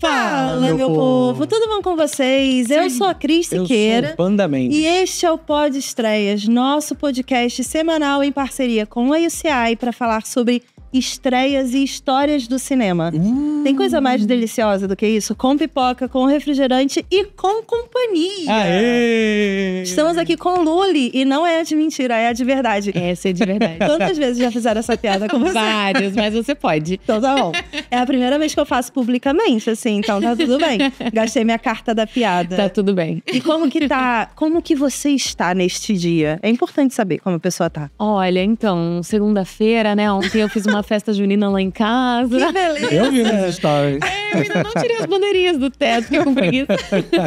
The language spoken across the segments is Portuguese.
Fala, meu, meu povo. povo. Tudo bom com vocês? Sim. Eu sou a Cris Siqueira. Eu sou Panda Mendes. E este é o Pod Estreias, nosso podcast semanal em parceria com a UCI para falar sobre estreias e histórias do cinema. Uh. Tem coisa mais deliciosa do que isso? Com pipoca, com refrigerante e com companhia. Aê. Estamos aqui com Luli e não é de mentira, é de verdade. É, essa é de verdade. Quantas vezes já fizeram essa piada com você? Várias, mas você pode. Então tá bom. É a primeira vez que eu faço publicamente, assim, então tá tudo bem. Gastei minha carta da piada. Tá tudo bem. E como que tá? Como que você está neste dia? É importante saber como a pessoa tá. Olha, então, segunda-feira, né? Ontem eu fiz uma festa junina lá em casa. Que beleza! Eu vi nos stories. É, eu ainda não tirei as bandeirinhas do teto, que eu com preguiça. Mas,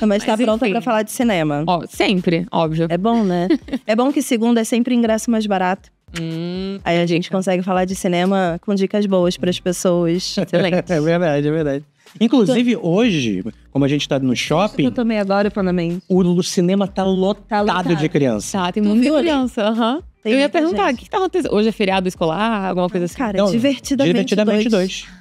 Mas tá enfim. pronta pra falar de cinema. Ó, sempre, óbvio. É bom, né? é bom que segunda é sempre ingresso mais barato. Hum, Aí a gente consegue falar de cinema com dicas boas para as pessoas. Excelente. é verdade, é verdade. Inclusive, Tô... hoje, como a gente tá no shopping. Eu também agora, Panamém. O cinema tá lotado, tá lotado. de criança. Tá, tem muita criança. Aham. Uhum. Tem eu ia perguntar, o que, tá acontecendo? Hoje é feriado escolar, alguma coisa assim? Cara, é então, divertidamente, é divertidamente dois. dois.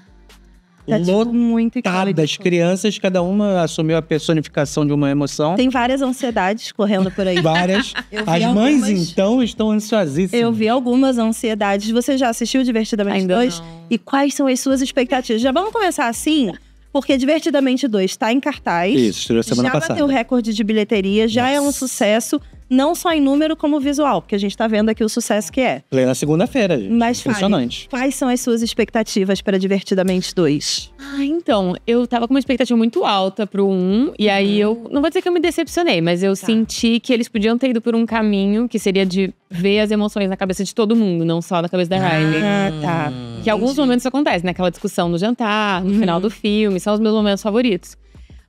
Tá, tipo, muito das crianças, cada uma assumiu a personificação de uma emoção. Tem várias ansiedades correndo por aí. várias. As algumas. mães, então, estão ansiosíssimas. Eu vi algumas ansiedades. Você já assistiu Divertidamente Ainda 2? Não. E quais são as suas expectativas? Já vamos começar assim? Porque Divertidamente 2 está em cartaz. Isso, estreou semana já passada. Já bateu o recorde de bilheteria, já Nossa. é um sucesso não só em número como visual, porque a gente está vendo aqui o sucesso que é. Plena segunda-feira, gente. Mas Impressionante. Fale, quais são as suas expectativas para Divertidamente 2? Ah, então, eu tava com uma expectativa muito alta pro 1, um, e aí uhum. eu. Não vou dizer que eu me decepcionei, mas eu tá. senti que eles podiam ter ido por um caminho que seria de ver as emoções na cabeça de todo mundo, não só na cabeça da Riley. Ah, tá. Que em alguns momentos acontece, né? Aquela discussão no jantar, no final uhum. do filme, são os meus momentos favoritos.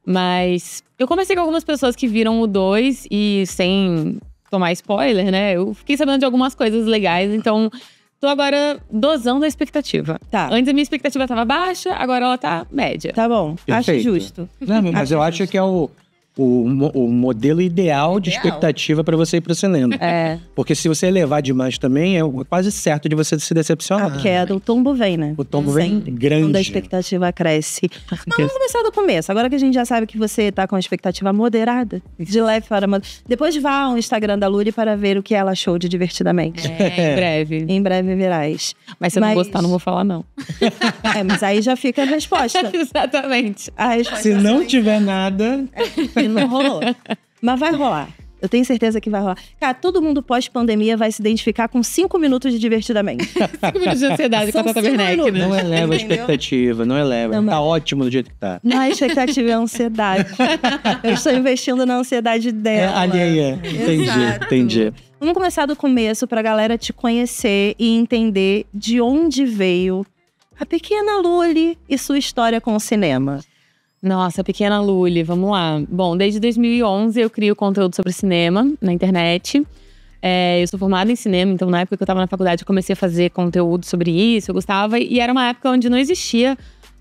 Mas eu comecei com algumas pessoas que viram o 2 e sem tomar spoiler, né? Eu fiquei sabendo de algumas coisas legais, então tô agora dosando a expectativa. Tá. Antes a minha expectativa tava baixa, agora ela tá média. Tá bom, Perfeito. acho justo. Não, mas acho eu justo. acho que é o o, o modelo ideal, ideal. de expectativa para você ir pro cinema. É. Porque se você elevar demais também, é quase certo de você se decepcionar. porque é do tombo vem, né? O tombo vem grande. Quando a expectativa cresce. Mas vamos começar do começo. Agora que a gente já sabe que você tá com uma expectativa moderada, de leve para moderada. Depois vá ao Instagram da Luri para ver o que ela achou de Divertidamente. É, em é. breve. Em breve verás. Mas se eu mas... não gostar, não vou falar não. é, mas aí já fica a resposta. Exatamente. A resposta se não tiver nada... É. não rolou. Mas vai rolar. Eu tenho certeza que vai rolar. Cara, todo mundo pós-pandemia vai se identificar com cinco minutos de divertidamente. cinco minutos de ansiedade com a Tata Werneck, né? Não eleva a expectativa, não eleva. Não, tá mas... ótimo do jeito que tá. Não, a expectativa é a ansiedade. Eu estou investindo na ansiedade dela. É, alheia. Entendi, Exato. entendi. Vamos começar do começo pra galera te conhecer e entender de onde veio a pequena Luli e sua história com o cinema. Nossa, pequena Lully, vamos lá. Bom, desde 2011 eu crio conteúdo sobre cinema na internet. É, eu sou formada em cinema, então na época que eu estava na faculdade eu comecei a fazer conteúdo sobre isso, eu gostava. E era uma época onde não existia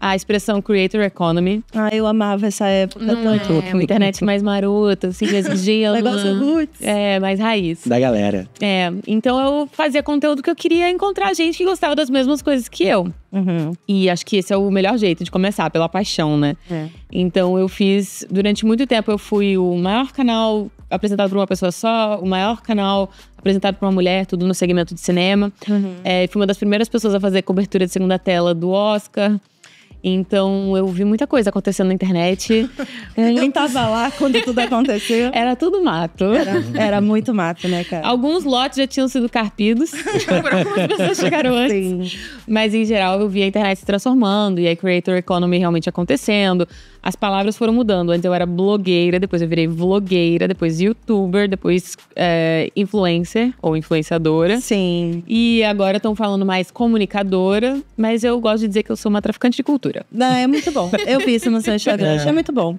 a expressão creator economy. Ah, eu amava essa época Não hum, tanto. É, uma internet mais marota, assim, exigia gelo negócio roots. É, mais raiz. Da galera. É, então eu fazia conteúdo que eu queria encontrar gente que gostava das mesmas coisas que eu. Uhum. E acho que esse é o melhor jeito de começar, pela paixão, né? É. Então eu fiz, durante muito tempo eu fui o maior canal apresentado por uma pessoa só, o maior canal apresentado por uma mulher, tudo no segmento de cinema. Uhum. É, fui uma das primeiras pessoas a fazer cobertura de segunda tela do Oscar. Então eu vi muita coisa acontecendo na internet. Quem tava lá quando tudo aconteceu? Era tudo mato. Era, era, muito mato, né, cara? Alguns lotes já tinham sido carpidos. algumas pessoas chegaram antes. Sim. Mas em geral eu vi a internet se transformando e a creator economy realmente acontecendo as palavras foram mudando. Antes eu era blogueira, depois eu virei vlogueira, depois youtuber, depois é, influencer ou influenciadora. Sim. E agora estão falando mais comunicadora, mas eu gosto de dizer que eu sou uma traficante de cultura. Não, é muito bom. Eu vi isso no seu Instagram, é. achei é. muito bom.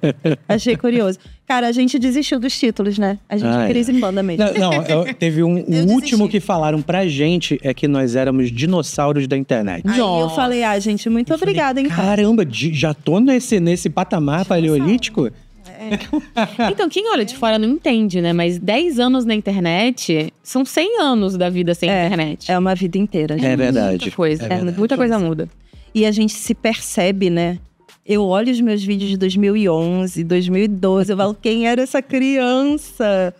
Achei curioso. Cara, a gente desistiu dos títulos, né? A gente ah, é. crise em banda mesmo. Não, não eu, teve um. o último desisti. que falaram pra gente é que nós éramos dinossauros da internet. Ai, eu falei, ah, gente, muito eu obrigada, falei, hein? Caramba, já tô nesse, nesse patamar patamar paleolítico. É. Então, quem olha de fora não entende, né? Mas 10 anos na internet são 100 anos da vida sem é, internet. É uma vida inteira. É gente. É verdade. É muita coisa, é verdade. Muita coisa muda. E a gente se percebe, né? Eu olho os meus vídeos de 2011, 2012, eu falo, quem era essa criança?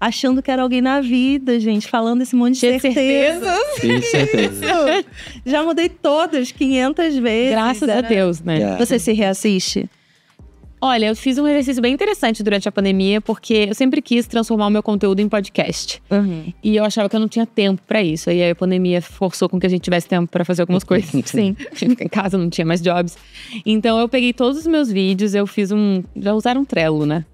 Achando que era alguém na vida, gente, falando esse monte de Tinha certeza. certeza. certeza. Já mudei todas 500 vezes. Graças era... a Deus, né? Você se reassiste? Olha, eu fiz um exercício bem interessante durante a pandemia, porque eu sempre quis transformar o meu conteúdo em podcast. Uhum. E eu achava que eu não tinha tempo para isso. E aí a pandemia forçou com que a gente tivesse tempo para fazer algumas coisas. Sim, em casa não tinha mais jobs. Então eu peguei todos os meus vídeos, eu fiz um. Já usaram um Trello, né?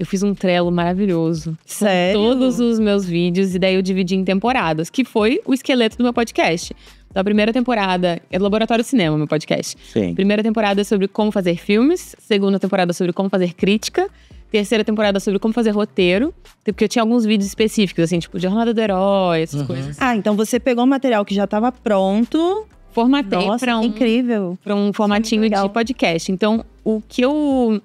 Eu fiz um trelo maravilhoso. Sério? Com todos os meus vídeos, e daí eu dividi em temporadas, que foi o esqueleto do meu podcast. Da então, primeira temporada, é do Laboratório Cinema, meu podcast. Sim. Primeira temporada é sobre como fazer filmes, segunda temporada é sobre como fazer crítica, terceira temporada é sobre como fazer roteiro, porque eu tinha alguns vídeos específicos, assim, tipo Jornada do Herói, essas uhum. coisas. Ah, então você pegou o material que já estava pronto. Formatei para um, incrível. Pra um é formatinho de podcast. Então, o que eu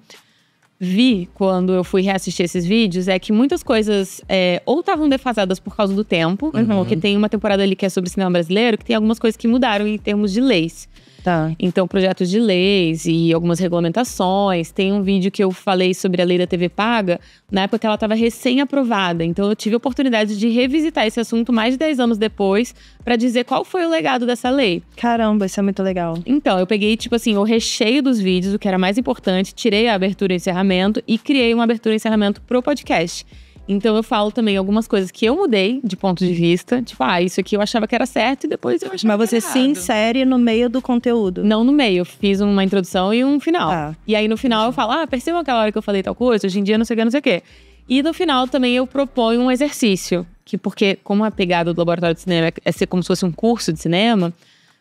vi quando eu fui reassistir esses vídeos é que muitas coisas é, ou estavam defasadas por causa do tempo, uhum. porque tem uma temporada ali que é sobre cinema brasileiro, que tem algumas coisas que mudaram em termos de leis. Tá. Então, projetos de leis e algumas regulamentações. Tem um vídeo que eu falei sobre a lei da TV paga, na época que ela estava recém-aprovada. Então, eu tive a oportunidade de revisitar esse assunto mais de 10 anos depois para dizer qual foi o legado dessa lei. Caramba, isso é muito legal. Então, eu peguei, tipo assim, o recheio dos vídeos, o que era mais importante, tirei a abertura e encerramento e criei uma abertura e encerramento pro podcast. Então eu falo também algumas coisas que eu mudei de ponto de vista. Tipo, ah, isso aqui eu achava que era certo e depois eu achava Mas você se insere no meio do conteúdo. Não no meio. Eu fiz uma introdução e um final. Ah. E aí no final eu falo, ah, percebam aquela hora que eu falei tal coisa? Hoje em dia não sei o que, não sei o que. E no final também eu proponho um exercício. Que porque, como a pegada do laboratório de cinema é, é ser como se fosse um curso de cinema,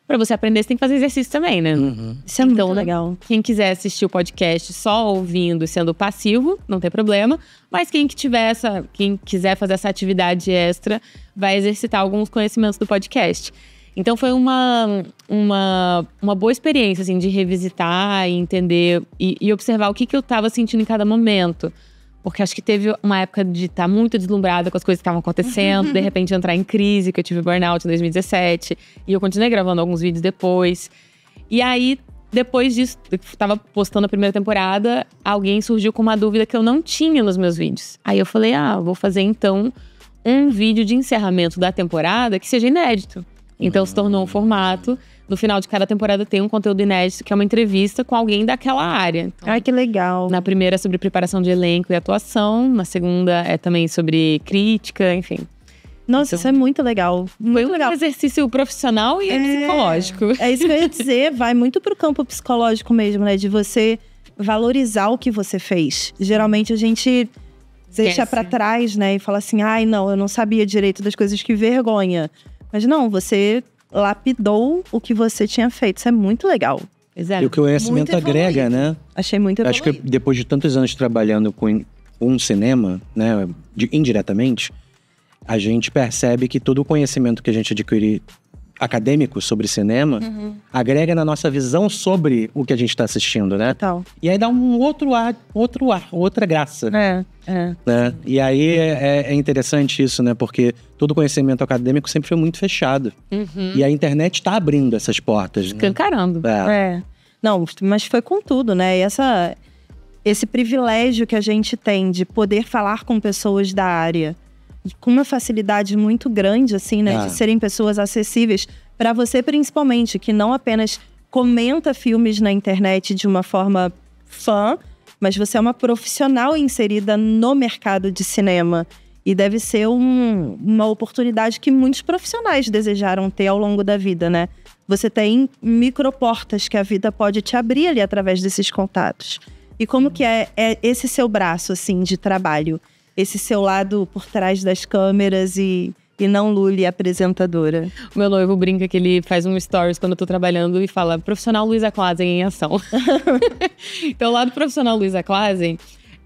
para você aprender, você tem que fazer exercício também, né? Uhum. Isso é então, muito legal. Quem quiser assistir o podcast só ouvindo e sendo passivo, não tem problema. Mas quem que tiver essa, quem quiser fazer essa atividade extra, vai exercitar alguns conhecimentos do podcast. Então foi uma, uma, uma boa experiência, assim, de revisitar e entender e, e observar o que, que eu estava sentindo em cada momento. Porque acho que teve uma época de estar tá muito deslumbrada com as coisas que estavam acontecendo, de uhum. repente entrar em crise, que eu tive burnout em 2017. E eu continuei gravando alguns vídeos depois. E aí, depois disso, estava postando a primeira temporada, alguém surgiu com uma dúvida que eu não tinha nos meus vídeos. Aí eu falei: ah, vou fazer então um vídeo de encerramento da temporada que seja inédito. Então se tornou um formato no final de cada temporada tem um conteúdo inédito, que é uma entrevista com alguém daquela área. Então, Ai, que legal. Na primeira é sobre preparação de elenco e atuação, na segunda é também sobre crítica, enfim. Nossa, então, isso é muito legal. Muito foi um legal. exercício profissional e é, psicológico. É isso que eu ia dizer, vai muito pro campo psicológico mesmo, né? De você valorizar o que você fez. Geralmente a gente deixa para trás, né? E fala assim: ai, não, eu não sabia direito das coisas, que vergonha. Mas não, você lapidou o que você tinha feito. Isso é muito legal. Exato. É. E o conhecimento muito agrega, evoluído. né? Achei muito evoluído. Acho que depois de tantos anos trabalhando com um cinema, né, de, indiretamente, a gente percebe que todo o conhecimento que a gente adquire acadêmico sobre cinema uhum. agrega na nossa visão sobre o que a gente está assistindo, né? Total. E aí dá um outro ar, outro ar, outra graça. É, é. Né? E aí é, é interessante isso, né? Porque todo conhecimento acadêmico sempre foi muito fechado. Uhum. E a internet está abrindo essas portas. Né? Escancarando. Né? É. Não, mas foi com tudo, né? E essa, esse privilégio que a gente tem de poder falar com pessoas da área com uma facilidade muito grande, assim, né? Ah. De serem pessoas acessíveis para você, principalmente, que não apenas comenta filmes na internet de uma forma fã, mas você é uma profissional inserida no mercado de cinema. E deve ser um, uma oportunidade que muitos profissionais desejaram ter ao longo da vida, né? Você tem microportas que a vida pode te abrir ali através desses contatos. E como que é, é esse seu braço, assim, de trabalho? esse seu lado por trás das câmeras e e não Lully apresentadora. O meu noivo brinca que ele faz um stories quando eu tô trabalhando e fala profissional Luísa Klazen em ação. então, o lado profissional Luísa Klazen,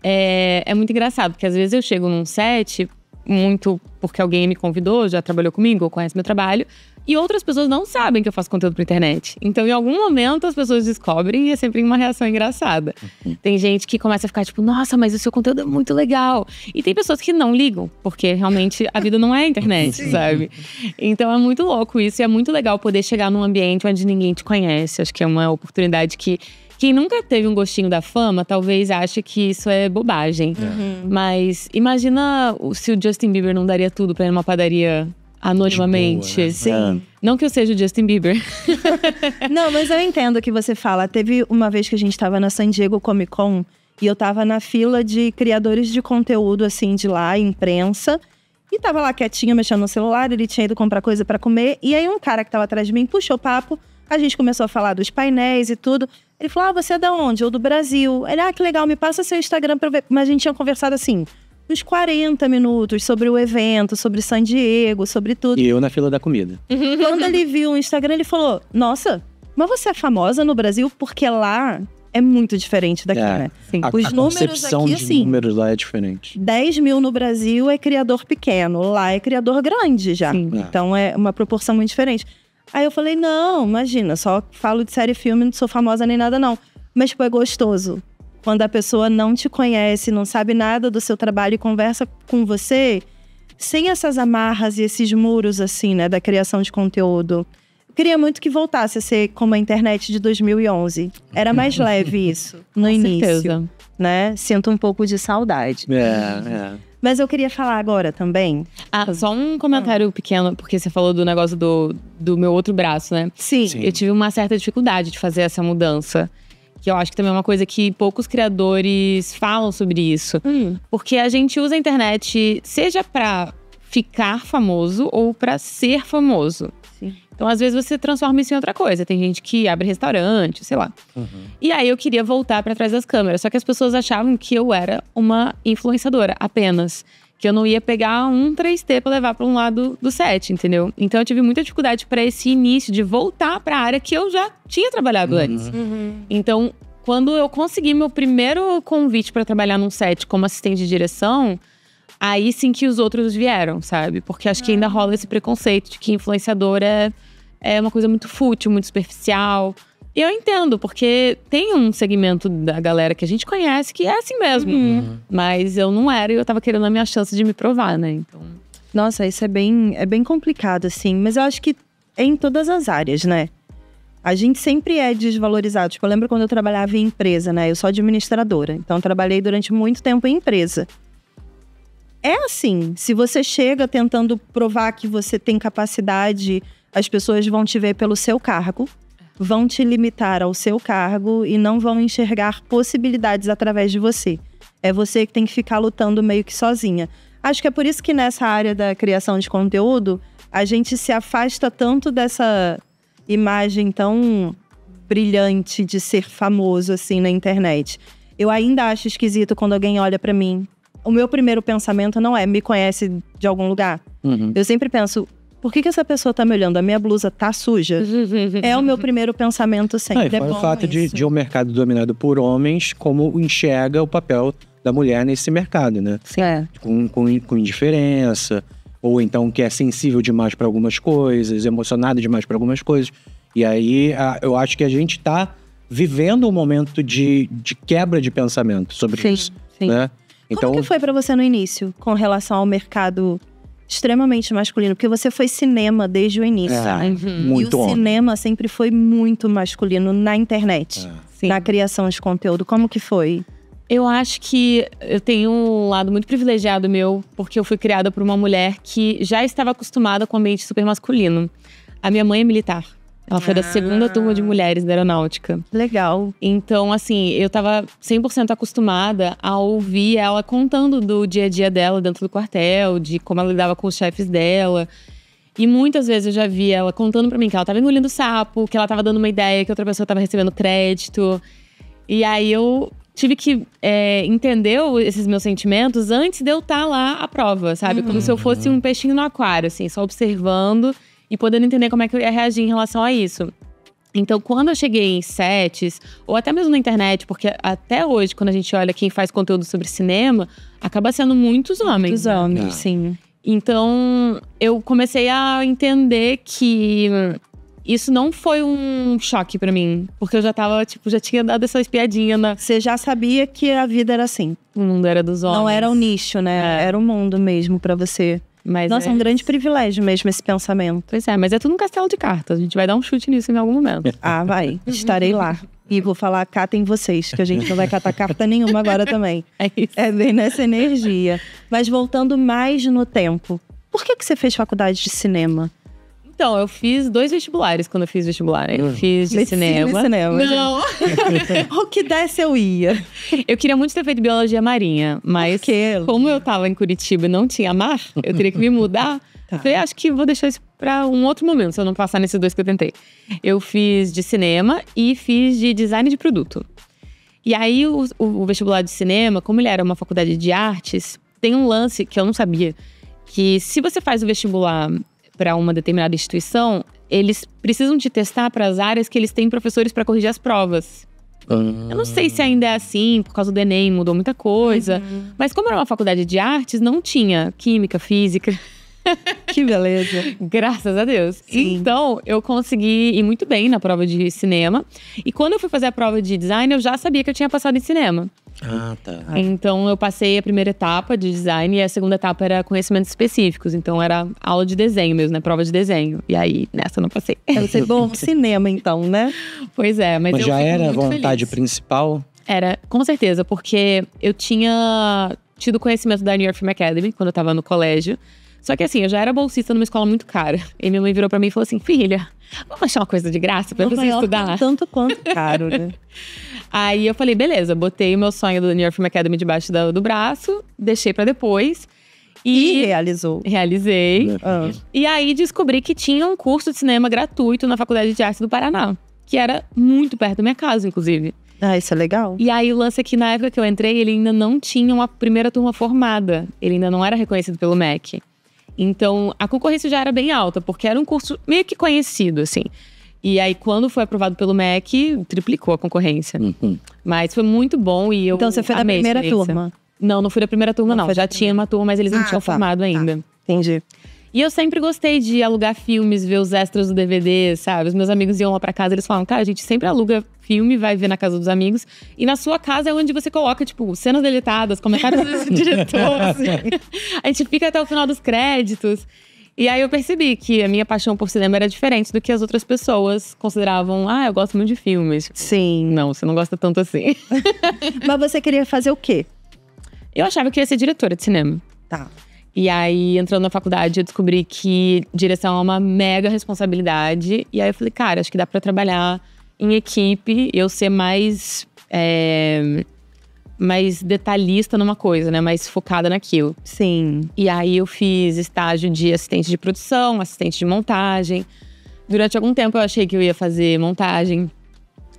é, é muito engraçado, porque às vezes eu chego num set muito porque alguém me convidou, já trabalhou comigo, ou conhece meu trabalho. E outras pessoas não sabem que eu faço conteúdo pra internet. Então, em algum momento, as pessoas descobrem e é sempre uma reação engraçada. Tem gente que começa a ficar tipo, nossa, mas o seu conteúdo é muito legal. E tem pessoas que não ligam, porque realmente a vida não é internet, sabe? Então é muito louco isso e é muito legal poder chegar num ambiente onde ninguém te conhece. Acho que é uma oportunidade que quem nunca teve um gostinho da fama, talvez ache que isso é bobagem. É. Uhum. Mas imagina se o Justin Bieber não daria tudo para ir numa padaria anonimamente. Boa, né? Sim. É. Não que eu seja o Justin Bieber. Não, mas eu entendo o que você fala. Teve uma vez que a gente estava na San Diego Comic Con e eu estava na fila de criadores de conteúdo, assim, de lá, imprensa. E tava lá quietinha, mexendo no celular, ele tinha ido comprar coisa para comer. E aí um cara que tava atrás de mim puxou papo. A gente começou a falar dos painéis e tudo. Ele falou: Ah, você é da onde? Eu do Brasil. Ele, ah, que legal, me passa seu Instagram pra eu ver. Mas a gente tinha conversado assim, uns 40 minutos sobre o evento, sobre San Diego, sobre tudo. E eu na fila da comida. Quando ele viu o Instagram, ele falou: Nossa, mas você é famosa no Brasil porque lá é muito diferente daqui, é. né? Sim. A, Os a números aqui, assim. números lá é diferente. 10 mil no Brasil é criador pequeno, lá é criador grande já. Sim. É. Então é uma proporção muito diferente. Aí eu falei: Não, imagina, só falo de série e filme, não sou famosa nem nada, não. Mas, tipo, é gostoso quando a pessoa não te conhece, não sabe nada do seu trabalho e conversa com você sem essas amarras e esses muros, assim, né, da criação de conteúdo. Eu queria muito que voltasse a ser como a internet de 2011. Era mais leve isso, no com início. Certeza. Né? Sinto um pouco de saudade. É, é. Mas eu queria falar agora também. Ah, só um comentário ah. pequeno, porque você falou do negócio do, do meu outro braço, né? Sim. Sim. Eu tive uma certa dificuldade de fazer essa mudança. Que eu acho que também é uma coisa que poucos criadores falam sobre isso. Hum. Porque a gente usa a internet, seja para ficar famoso ou para ser famoso. Sim. Então, às vezes, você transforma isso em outra coisa. Tem gente que abre restaurante, sei lá. Uhum. E aí eu queria voltar para trás das câmeras. Só que as pessoas achavam que eu era uma influenciadora apenas que eu não ia pegar um 3T para levar para um lado do set, entendeu? Então eu tive muita dificuldade para esse início de voltar para a área que eu já tinha trabalhado uhum. antes. Uhum. Então, quando eu consegui meu primeiro convite para trabalhar num set como assistente de direção, aí sim que os outros vieram, sabe? Porque acho que ainda ah. rola esse preconceito de que influenciadora é, é uma coisa muito fútil, muito superficial. E eu entendo, porque tem um segmento da galera que a gente conhece que é assim mesmo. Uhum. uhum. Mas eu não era e eu tava querendo a minha chance de me provar, né? Então. Nossa, isso é bem, é bem complicado, assim. Mas eu acho que é em todas as áreas, né? A gente sempre é desvalorizado. Tipo, eu lembro quando eu trabalhava em empresa, né? Eu sou administradora, então trabalhei durante muito tempo em empresa. É assim, se você chega tentando provar que você tem capacidade, as pessoas vão te ver pelo seu cargo vão te limitar ao seu cargo e não vão enxergar possibilidades através de você. É você que tem que ficar lutando meio que sozinha. Acho que é por isso que nessa área da criação de conteúdo, a gente se afasta tanto dessa imagem tão brilhante de ser famoso assim na internet. Eu ainda acho esquisito quando alguém olha para mim. O meu primeiro pensamento não é me conhece de algum lugar. Uhum. Eu sempre penso por que, que essa pessoa tá me olhando? A minha blusa tá suja? é o meu primeiro pensamento sempre. Ah, é o fato de, de um mercado dominado por homens, como enxerga o papel da mulher nesse mercado, né? Sim. É. Com, com, com indiferença, ou então que é sensível demais para algumas coisas, emocionado demais para algumas coisas. E aí a, eu acho que a gente está vivendo um momento de, de quebra de pensamento sobre sim, isso. Sim. Né? Então, Como que foi para você no início com relação ao mercado extremamente masculino, porque você foi cinema desde o início. É, uhum. Muito e o cinema sempre foi muito masculino na internet, é. na criação de conteúdo. Como que foi? Eu acho que eu tenho um lado muito privilegiado meu, porque eu fui criada por uma mulher que já estava acostumada com o ambiente super masculino. A minha mãe é militar. Ela foi ah. da segunda ah. turma de mulheres da aeronáutica. Legal. Então, assim, eu tava 100% acostumada a ouvir ela contando do dia a dia dela dentro do quartel, de como ela lidava com os chefes dela. E muitas vezes eu já vi ela contando para mim que ela tava engolindo sapo, que ela tava dando uma ideia, que outra pessoa tava recebendo crédito. E aí eu tive que é, entender esses meus sentimentos antes de eu estar tá lá à prova, sabe? Como se eu fosse uhum. um peixinho no aquário, assim, só observando e podendo entender como é que eu ia reagir em relação a isso. Então, quando eu cheguei em sets, ou até mesmo na internet, porque até hoje, quando a gente olha quem faz conteúdo sobre cinema, acaba sendo muitos homens. Muitos né? homens, né? sim. Então, eu comecei a entender que isso não foi um choque para mim, porque eu já tava, tipo, já tinha dado essa espiadinha na. Você já sabia que a vida era assim. O mundo era dos homens. Não era o um nicho, né? É. Era o um mundo mesmo para você. Mas Nossa, é um é grande privilégio mesmo esse pensamento. Pois é, mas é tudo um castelo de cartas. A gente vai dar um chute nisso em algum momento. Ah, vai. Estarei lá. E vou falar, catem vocês, que a gente não vai catar carta nenhuma agora também. É isso. É bem nessa energia. Mas voltando mais no tempo, por que, que você fez faculdade de cinema? Então, eu fiz dois vestibulares quando eu fiz vestibular. Né? Eu hum. fiz de cinema. cinema. Não. o que desse eu ia. Eu queria muito ter feito biologia marinha, mas como eu tava em Curitiba e não tinha mar, eu teria que me mudar. Tá. Falei, ah, acho que vou deixar isso para um outro momento, se eu não passar nesses dois que eu tentei. Eu fiz de cinema e fiz de design de produto. E aí, o, o vestibular de cinema, como ele era uma faculdade de artes, tem um lance que eu não sabia. Que se você faz o vestibular para uma determinada instituição, eles precisam te testar para as áreas que eles têm professores para corrigir as provas. Eu não sei se ainda é assim, por causa do Enem mudou muita coisa. Uhum. Mas como era uma faculdade de artes, não tinha química, física. Que beleza. Graças a Deus. Sim. Então, eu consegui ir muito bem na prova de cinema. E quando eu fui fazer a prova de design, eu já sabia que eu tinha passado em cinema. Ah, tá. Então, eu passei a primeira etapa de design e a segunda etapa era conhecimentos específicos. Então, era aula de desenho mesmo, né? Prova de desenho. E aí, nessa eu não passei. Deve ser bom cinema, então, né? Pois é, mas. Mas já era a vontade feliz. principal? Era, com certeza, porque eu tinha tido conhecimento da New York Film Academy quando eu tava no colégio. Só que assim, eu já era bolsista numa escola muito cara. E minha mãe virou para mim e falou assim: filha, vamos achar uma coisa de graça pra você estudar? tanto quanto caro, né? Aí eu falei: beleza, botei o meu sonho do New York Film Academy debaixo do, do braço, deixei para depois. E, e, realizou. Realizei. Ah. E aí descobri que tinha um curso de cinema gratuito na Faculdade de Arte do Paraná, que era muito perto da minha casa, inclusive. Ah, isso é legal. E aí o lance é que na época que eu entrei, ele ainda não tinha uma primeira turma formada. Ele ainda não era reconhecido pelo MEC. Então, a concorrência já era bem alta, porque era um curso meio que conhecido, assim. E aí, quando foi aprovado pelo MEC, triplicou a concorrência. Uhum. Mas foi muito bom e eu. Então, você foi da primeira turma? Não, não fui da primeira turma, não. não. Já tinha uma turma, mas eles não ah, tinham tá, formado tá. ainda. Entendi. E eu sempre gostei de alugar filmes, ver os extras do DVD, sabe? Os meus amigos iam lá pra casa, eles falavam, cara, a gente sempre aluga filme, vai ver na casa dos amigos. E na sua casa é onde você coloca, tipo, cenas deletadas, comentários é do diretor, assim. A gente fica até o final dos créditos. E aí eu percebi que a minha paixão por cinema era diferente do que as outras pessoas consideravam. Ah, eu gosto muito de filmes. Sim. Não, você não gosta tanto assim. Mas você queria fazer o quê? Eu achava que ia ser diretora de cinema. Tá. E aí, entrando na faculdade, eu descobri que direção é uma mega responsabilidade. E aí eu falei, cara, acho que dá para trabalhar em equipe, eu ser mais. É, mais detalhista numa coisa, né? Mais focada naquilo. Sim. E aí eu fiz estágio de assistente de produção, assistente de montagem. Durante algum tempo eu achei que eu ia fazer montagem.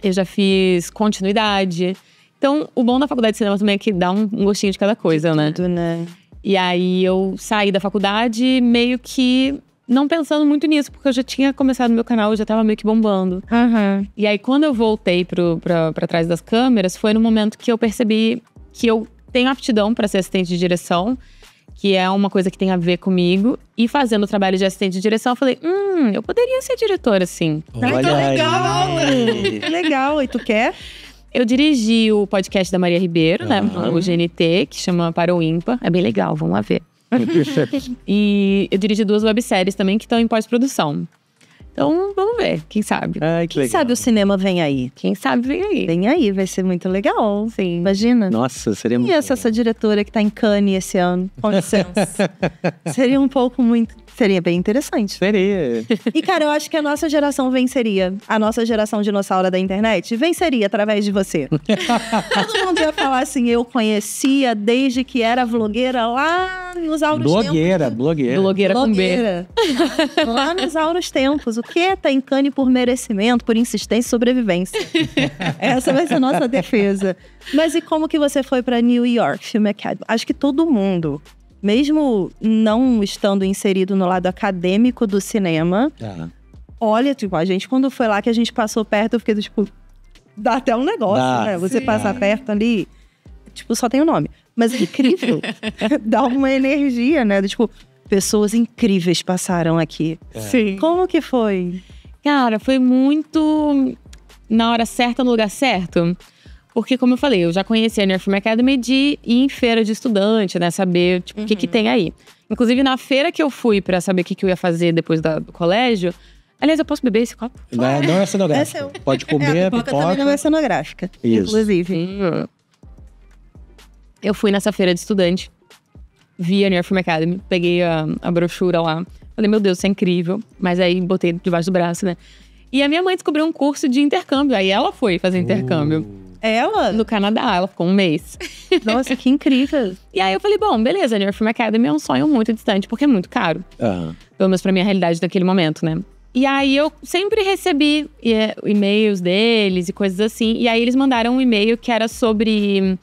Eu já fiz continuidade. Então, o bom da faculdade de cinema também é que dá um gostinho de cada coisa, né? Tudo, né? E aí eu saí da faculdade meio que não pensando muito nisso, porque eu já tinha começado meu canal, eu já tava meio que bombando. Uhum. E aí, quando eu voltei pro, pra, pra trás das câmeras, foi no momento que eu percebi que eu tenho aptidão para ser assistente de direção, que é uma coisa que tem a ver comigo. E fazendo o trabalho de assistente de direção, eu falei: hum, eu poderia ser diretora, sim. Olha ah, então, legal! Hum. legal, e tu quer? Eu dirigi o podcast da Maria Ribeiro, uhum. né? O GNT, que chama Para o Impa É bem legal, vamos lá ver. e eu dirigi duas webséries também que estão em pós-produção. Então, vamos ver, quem sabe. Ai, que quem legal. sabe o cinema vem aí. Quem sabe vem aí. Vem aí, vai ser muito legal. Sim. Imagina. Nossa, seria muito. E essa, essa diretora que tá em Cannes esse ano? Com licença. seria um pouco muito Seria bem interessante. Seria. E, cara, eu acho que a nossa geração venceria. A nossa geração dinossauro da internet venceria através de você. Todo mundo ia falar assim: eu conhecia desde que era vlogueira lá nos auros blogueira, tempos. Blogueira, blogueira. Blogueira com B. Lá nos auros tempos. O que tá em cane por merecimento, por insistência e sobrevivência? Essa vai ser a nossa defesa. Mas e como que você foi para New York, Film Academy? Acho que todo mundo mesmo não estando inserido no lado acadêmico do cinema, tá. olha, tipo, a gente quando foi lá que a gente passou perto, eu fiquei tipo, dá até um negócio, dá, né? Você sim, passar é. perto ali, tipo, só tem o um nome. Mas é incrível. dá uma energia, né? Tipo, pessoas incríveis passaram aqui. É. Sim. Como que foi? Cara, foi muito na hora certa, no lugar certo. Porque, como eu falei, eu já conheci a New Film Academy de ir em feira de estudante, né? Saber tipo, o uhum. que, que uhum. tem aí. Inclusive, na feira que eu fui para saber o que, que eu ia fazer depois da, do colégio. Aliás, eu posso beber esse copo? Não, é, não é comer É Pode comer, é, a pipoca. pipoca. também não é cenográfica. Isso. Inclusive. Eu fui nessa feira de estudante. Vi a New York Academy. Peguei a, a brochura lá. Falei, meu Deus, isso é incrível. Mas aí, botei debaixo do braço, né? E a minha mãe descobriu um curso de intercâmbio. Aí ela foi fazer intercâmbio. Uh. Ela? No Canadá, ela ficou um mês. Nossa, que incrível. E aí eu falei, bom, beleza, New York Film Academy é um sonho muito distante, porque é muito caro. Uhum. Pelo menos pra minha realidade daquele momento, né? E aí eu sempre recebi eh, e-mails deles e coisas assim. E aí eles mandaram um e-mail que era sobre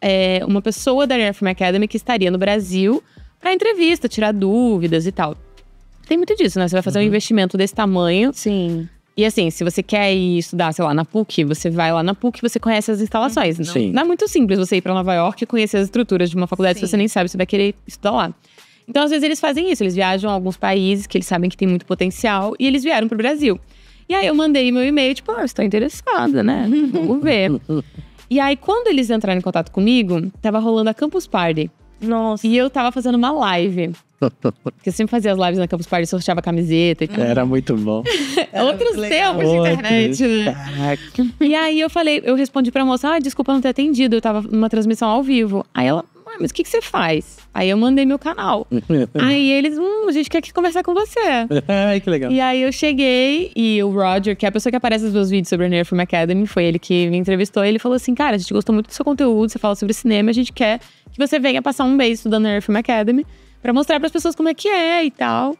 é, uma pessoa da New Film Academy que estaria no Brasil para entrevista, tirar dúvidas e tal. Tem muito disso, né? Você vai fazer uhum. um investimento desse tamanho. Sim. E assim, se você quer ir estudar, sei lá, na PUC, você vai lá na PUC você conhece as instalações. Uhum. Não, Sim. não é muito simples você ir para Nova York e conhecer as estruturas de uma faculdade Sim. se você nem sabe se vai querer estudar lá. Então, às vezes, eles fazem isso. Eles viajam a alguns países que eles sabem que tem muito potencial e eles vieram pro Brasil. E aí eu mandei meu e-mail, tipo, ah, estou interessada, né? Vamos ver. e aí, quando eles entraram em contato comigo, tava rolando a Campus Party. Nossa. E eu tava fazendo uma live. Porque eu sempre fazia as lives na Campus Party, sorteava camiseta e tal. Era muito bom. É outros tempos de internet, né? Caraca. E aí eu falei, eu respondi pra moça, ah, desculpa não ter atendido, eu tava numa transmissão ao vivo. Aí ela, ah, mas o que, que você faz? Aí eu mandei meu canal. aí eles, hum, a gente quer aqui conversar com você. Ai, que legal. E aí eu cheguei e o Roger, que é a pessoa que aparece nos meus vídeos sobre a Nerf Academy, foi ele que me entrevistou. E ele falou assim, cara, a gente gostou muito do seu conteúdo, você fala sobre cinema, a gente quer que você venha passar um mês estudando Nerf Academy para mostrar para as pessoas como é que é e tal.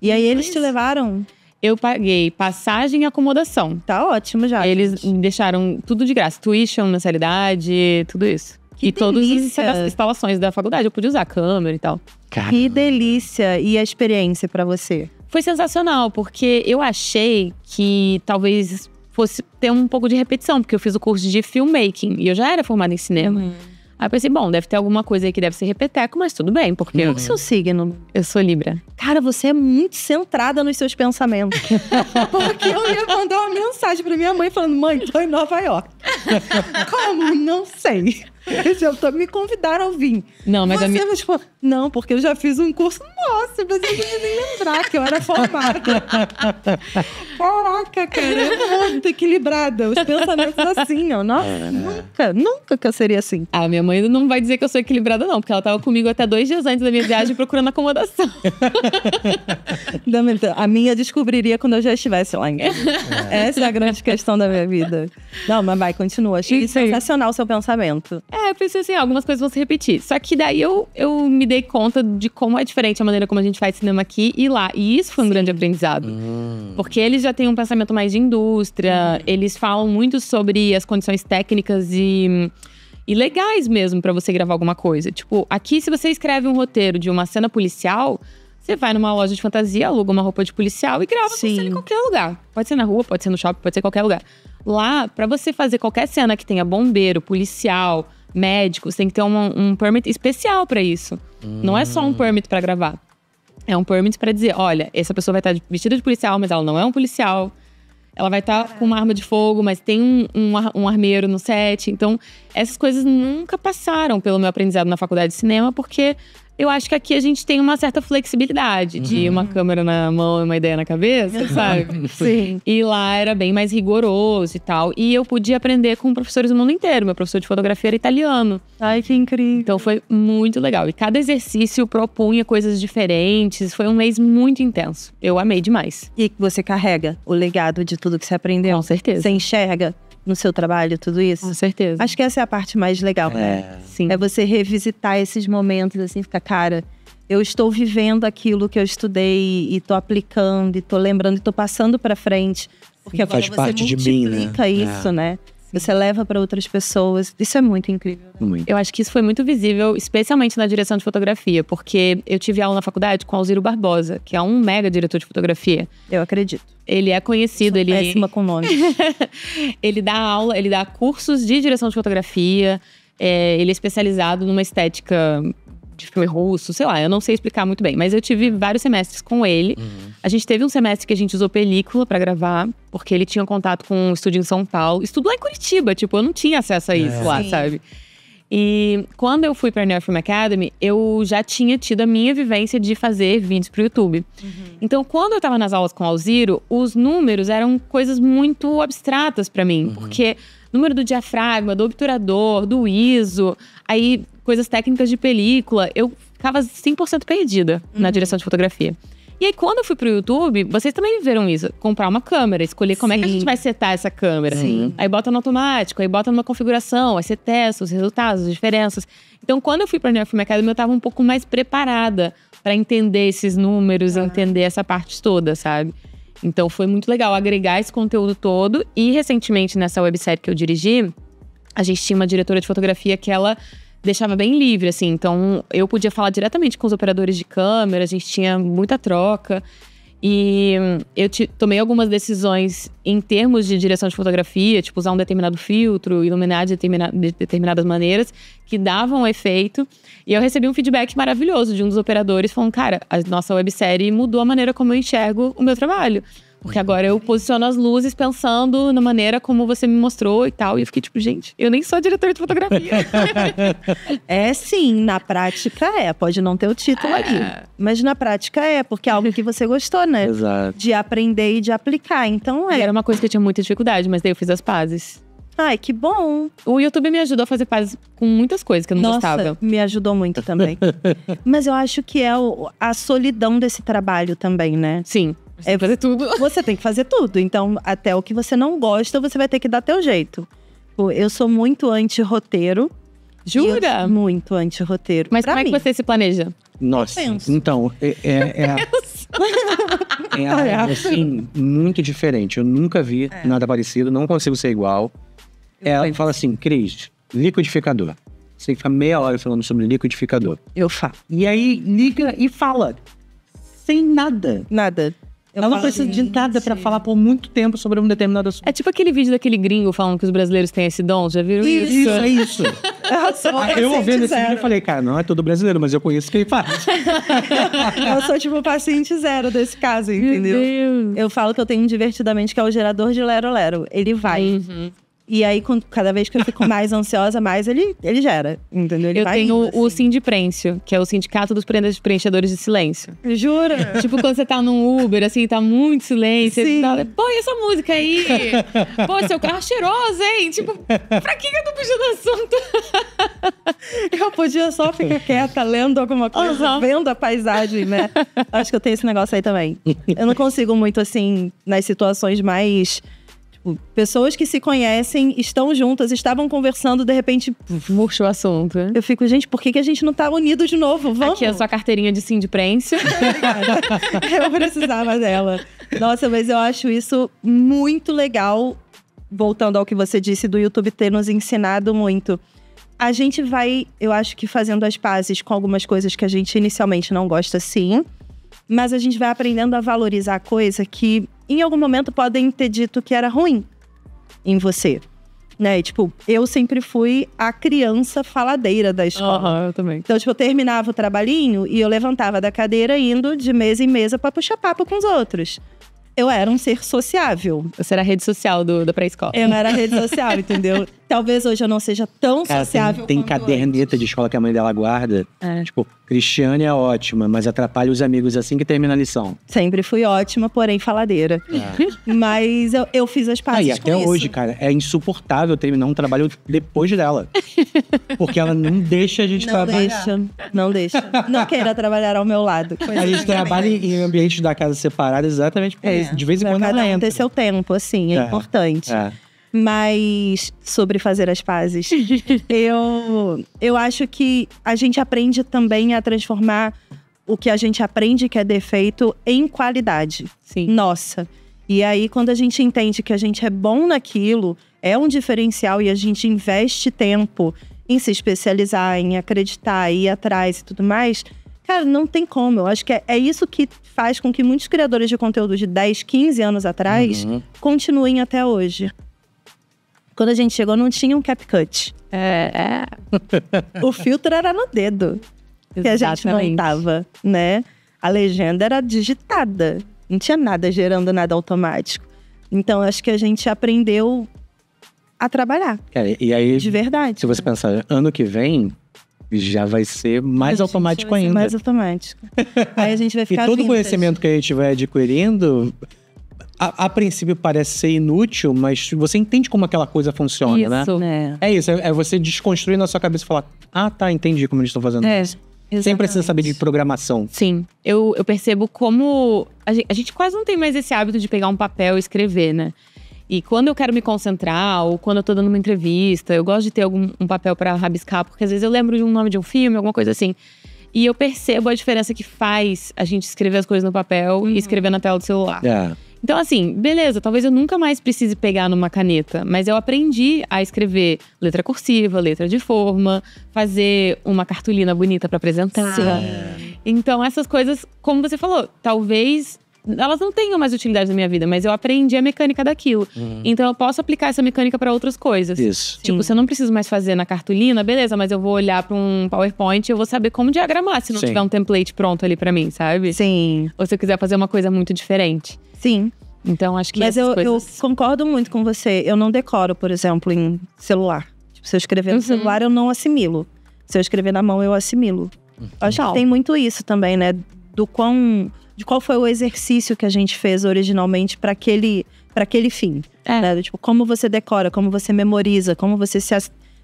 E aí eles Mas... te levaram? Eu paguei passagem e acomodação. Tá ótimo já. Eles gente. me deixaram tudo de graça, tuition, mensalidade, tudo isso. Que e delícia. todas as instalações da faculdade, eu pude usar câmera e tal. Caramba. Que delícia! E a experiência para você? Foi sensacional, porque eu achei que talvez fosse ter um pouco de repetição, porque eu fiz o curso de filmmaking e eu já era formada em cinema. Uhum. Aí eu pensei, bom, deve ter alguma coisa aí que deve ser repeteco, mas tudo bem, porque. Qual é o seu signo? Eu sou Libra. Cara, você é muito centrada nos seus pensamentos. porque eu ia mandar uma mensagem pra minha mãe falando: mãe, tô em Nova York. Como? Não sei eu tô, me convidaram a vir. Não, mas Você, a minha... tipo, não, porque eu já fiz um curso. Nossa, mas eu não nem lembrar que eu era formada. Caraca, cara, eu muito equilibrada. Os pensamentos assim, ó. Nossa, é, né? nunca, nunca que eu seria assim. Ah, minha mãe não vai dizer que eu sou equilibrada, não, porque ela tava comigo até dois dias antes da minha viagem procurando acomodação. a minha descobriria quando eu já estivesse lá em É. Essa é a grande questão da minha vida. Não, mas vai, continua. Achei sensacional o seu pensamento. É, é, eu pensei assim, algumas coisas vão se repetir. Só que daí eu, eu me dei conta de como é diferente a maneira como a gente faz cinema aqui e lá. E isso foi um Sim. grande aprendizado. Hum. Porque eles já têm um pensamento mais de indústria, uhum. eles falam muito sobre as condições técnicas e e legais mesmo para você gravar alguma coisa. Tipo, aqui se você escreve um roteiro de uma cena policial, você vai numa loja de fantasia, aluga uma roupa de policial e grava Sim. em qualquer lugar. Pode ser na rua, pode ser no shopping, pode ser em qualquer lugar. Lá, para você fazer qualquer cena que tenha bombeiro, policial, médico, você tem que ter um, um permit especial para isso. Hum. Não é só um hum. permit para gravar. É um permit para dizer, olha, essa pessoa vai estar tá vestida de policial, mas ela não é um policial. Ela vai estar tá com uma arma de fogo, mas tem um, um, um, armeiro no set. Então, essas coisas nunca passaram pelo meu aprendizado na faculdade de cinema, porque eu acho que aqui a gente tem uma certa flexibilidade de uhum. uma câmera na mão e uma ideia na cabeça, sabe? Sim. E lá era bem mais rigoroso e tal. E eu podia aprender com professores do mundo inteiro. Meu professor de fotografia era italiano. Ai, que incrível. Então foi muito legal. E cada exercício propunha coisas diferentes. Foi um mês muito intenso. Eu amei demais. E você carrega o legado de tudo que você aprendeu? Com certeza. Você enxerga no seu trabalho, tudo isso. Com certeza. Acho que essa é a parte mais legal. É. Sim. É você revisitar esses momentos, assim, ficar, cara, eu estou vivendo aquilo que eu estudei e tô aplicando, e tô lembrando, e tô passando para frente. Porque Sim, agora faz você parte multiplica de mim, né? É. isso, é. né? Você leva para outras pessoas. Isso é muito incrível. Né? Muito. Eu acho que isso foi muito visível, especialmente na direção de fotografia, porque eu tive aula na faculdade com Alziro Barbosa, que é um mega diretor de fotografia. Eu acredito. Ele é conhecido, Ele é péssima com nome. ele dá aula, ele dá cursos de direção de fotografia. É, ele é especializado numa estética de filme russo, sei lá, eu não sei explicar muito bem. Mas eu tive vários semestres com ele. Uhum. A gente teve um semestre que a gente usou película para gravar, porque ele tinha contato com um estúdio em São Paulo. Estudo lá em Curitiba, tipo, eu não tinha acesso a é. isso é. lá, Sim. sabe? E quando eu fui para a New Film Academy, eu já tinha tido a minha vivência de fazer vídeos para o YouTube. Uhum. Então, quando eu estava nas aulas com o Alziro, os números eram coisas muito abstratas para mim, uhum. porque número do diafragma, do obturador, do ISO, aí coisas técnicas de película, eu ficava 100% perdida uhum. na direção de fotografia. E aí, quando eu fui pro YouTube, vocês também viram isso. Comprar uma câmera, escolher como Sim. é que a gente vai setar essa câmera. Sim. Aí bota no automático, aí bota numa configuração, aí você testa os resultados, as diferenças. Então, quando eu fui pra New Film Academy, eu tava um pouco mais preparada para entender esses números, ah. entender essa parte toda, sabe? Então, foi muito legal agregar esse conteúdo todo. E, recentemente, nessa websérie que eu dirigi, a gente tinha uma diretora de fotografia que ela deixava bem livre, assim. Então eu podia falar diretamente com os operadores de câmera, a gente tinha muita troca. E hum, eu tomei algumas decisões em termos de direção de fotografia, tipo usar um determinado filtro, iluminar de, determina de determinadas maneiras, que davam um efeito. E eu recebi um feedback maravilhoso de um dos operadores falando: Cara, a nossa websérie mudou a maneira como eu enxergo o meu trabalho. Porque agora eu posiciono as luzes pensando na maneira como você me mostrou e tal. E eu fiquei tipo, gente, eu nem sou diretor de fotografia. é sim, na prática é. Pode não ter o título é. ali. Mas na prática é, porque é algo que você gostou, né? Exato. De aprender e de aplicar. Então é. E era uma coisa que eu tinha muita dificuldade, mas daí eu fiz as pazes. Ai, que bom. O YouTube me ajudou a fazer paz com muitas coisas que eu não Nossa, gostava. Me ajudou muito também. Mas eu acho que é a solidão desse trabalho também, né? Sim. Você é, tem que fazer tudo. Você tem que fazer tudo. Então, até o que você não gosta, você vai ter que dar teu jeito. Tipo, eu sou muito anti-roteiro. Jura? Eu, muito anti-roteiro. Mas pra como mim. é que você se planeja? Nossa, Penso. então, é, é, é, é assim, muito diferente. Eu nunca vi é. nada parecido, não consigo ser igual. Eu Ela penso. fala assim, Cris, liquidificador. Você fica que meia hora falando sobre liquidificador. Eu falo. E aí liga e fala. Sem nada. Nada. Eu ela não precisa de nada para falar por muito tempo sobre um determinado assunto. É tipo aquele vídeo daquele gringo falando que os brasileiros têm esse dom, já viram isso? Isso, é isso. eu ah, ouvindo esse vídeo, eu falei, cara, não é todo brasileiro, mas eu conheço quem faz. eu sou tipo paciente zero desse caso, entendeu? Eu falo que eu tenho divertidamente que é o gerador de lero-lero. Ele vai. Uhum. E aí, quando, cada vez que eu fico mais ansiosa, mais ele, ele gera, entendeu? Ele eu tenho indo, assim. o Sindiprêncio, que é o Sindicato dos Preenchedores de Silêncio. Jura? tipo, quando você tá num Uber, assim, tá muito silêncio. Sim. tá, Pô, e essa música aí? Pô, seu carro é cheiroso, hein? Tipo, pra que eu tô pedindo assunto? eu podia só ficar quieta, lendo alguma coisa, uhum. vendo a paisagem, né? Acho que eu tenho esse negócio aí também. Eu não consigo muito, assim, nas situações mais Tipo, pessoas que se conhecem, estão juntas, estavam conversando, de repente. Murchou o assunto. Eu fico, gente, por que, que a gente não tá unido de novo? Vamos. Aqui é a sua carteirinha de sim de prensa. eu precisava dela. Nossa, mas eu acho isso muito legal. Voltando ao que você disse do YouTube ter nos ensinado muito a gente vai, eu acho que fazendo as pazes com algumas coisas que a gente inicialmente não gosta, sim. Mas a gente vai aprendendo a valorizar coisa que em algum momento podem ter dito que era ruim em você. Né? E, tipo, eu sempre fui a criança faladeira da escola. Uhum, eu também. Então, tipo, eu terminava o trabalhinho e eu levantava da cadeira indo de mesa em mesa para puxar papo com os outros. Eu era um ser sociável. Você era a rede social do, da pré-escola. Eu era a rede social, entendeu? Talvez hoje eu não seja tão Cara, sociável. Tem, tem caderneta antes. de escola que a mãe dela guarda. É. Tipo, Cristiane é ótima, mas atrapalha os amigos assim que termina a lição. Sempre fui ótima, porém faladeira. É. Mas eu, eu fiz as partes. Ah, e até hoje, isso. cara, é insuportável terminar um trabalho depois dela. Porque ela não deixa a gente não trabalhar. Deixa, não deixa. Não queira trabalhar ao meu lado. A gente trabalha em ambientes da casa separados exatamente por é. isso. De vez em quando ela um entra. seu tempo, assim, é, é. importante. É. Mas sobre fazer as pazes, eu, eu acho que a gente aprende também a transformar o que a gente aprende que é defeito em qualidade. Sim. Nossa. E aí, quando a gente entende que a gente é bom naquilo, é um diferencial e a gente investe tempo em se especializar, em acreditar, ir atrás e tudo mais, cara, não tem como. Eu acho que é, é isso que faz com que muitos criadores de conteúdo de 10, 15 anos atrás uhum. continuem até hoje. Quando a gente chegou, não tinha um CapCut. É, é. o filtro era no dedo. Exatamente. Que a gente não né? A legenda era digitada. Não tinha nada gerando nada automático. Então, acho que a gente aprendeu a trabalhar. e aí… De verdade. Se você pensar, ano que vem… Já vai ser mais automático ainda. mais automático. aí a gente vai ficar. E todo o conhecimento que a gente vai adquirindo a, a, princípio parece ser inútil, mas você entende como aquela coisa funciona, né? isso. né? É, é isso, é, é, você desconstruir na sua cabeça e falar: ah, tá, entendi como eles estão fazendo é. isso. Sem precisar saber de programação. Sim. Eu, eu percebo como. A gente, a gente quase não tem mais esse hábito de pegar um papel e escrever, né? E quando eu quero me concentrar, ou quando eu tô dando uma entrevista, eu gosto de ter algum um papel para rabiscar, porque às vezes eu lembro de um nome de um filme, alguma coisa assim. E eu percebo a diferença que faz a gente escrever as coisas no papel uhum. e escrever na tela do celular. É. Então, assim, beleza, talvez eu nunca mais precise pegar numa caneta, mas eu aprendi a escrever letra cursiva, letra de forma, fazer uma cartolina bonita para apresentar. Sim. Então, essas coisas, como você falou, talvez elas não tenham mais utilidade na minha vida, mas eu aprendi a mecânica daquilo. Uhum. Então eu posso aplicar essa mecânica para outras coisas. Isso. Tipo, se eu não preciso mais fazer na cartolina, beleza, mas eu vou olhar para um PowerPoint e eu vou saber como diagramar se não Sim. tiver um template pronto ali para mim, sabe? Sim. Ou se eu quiser fazer uma coisa muito diferente. Sim. Então acho que. Mas eu, coisas... eu, concordo muito com você. Eu não decoro, por exemplo, em celular. Tipo, se eu escrever no uhum. celular, eu não assimilo. Se eu escrever na mão, eu assimilo. Uhum. Acho que tem muito isso também, né? Do quão. De qual foi o exercício que a gente fez originalmente para aquele, aquele fim. É. Né? Tipo, como você decora, como você memoriza, como você se,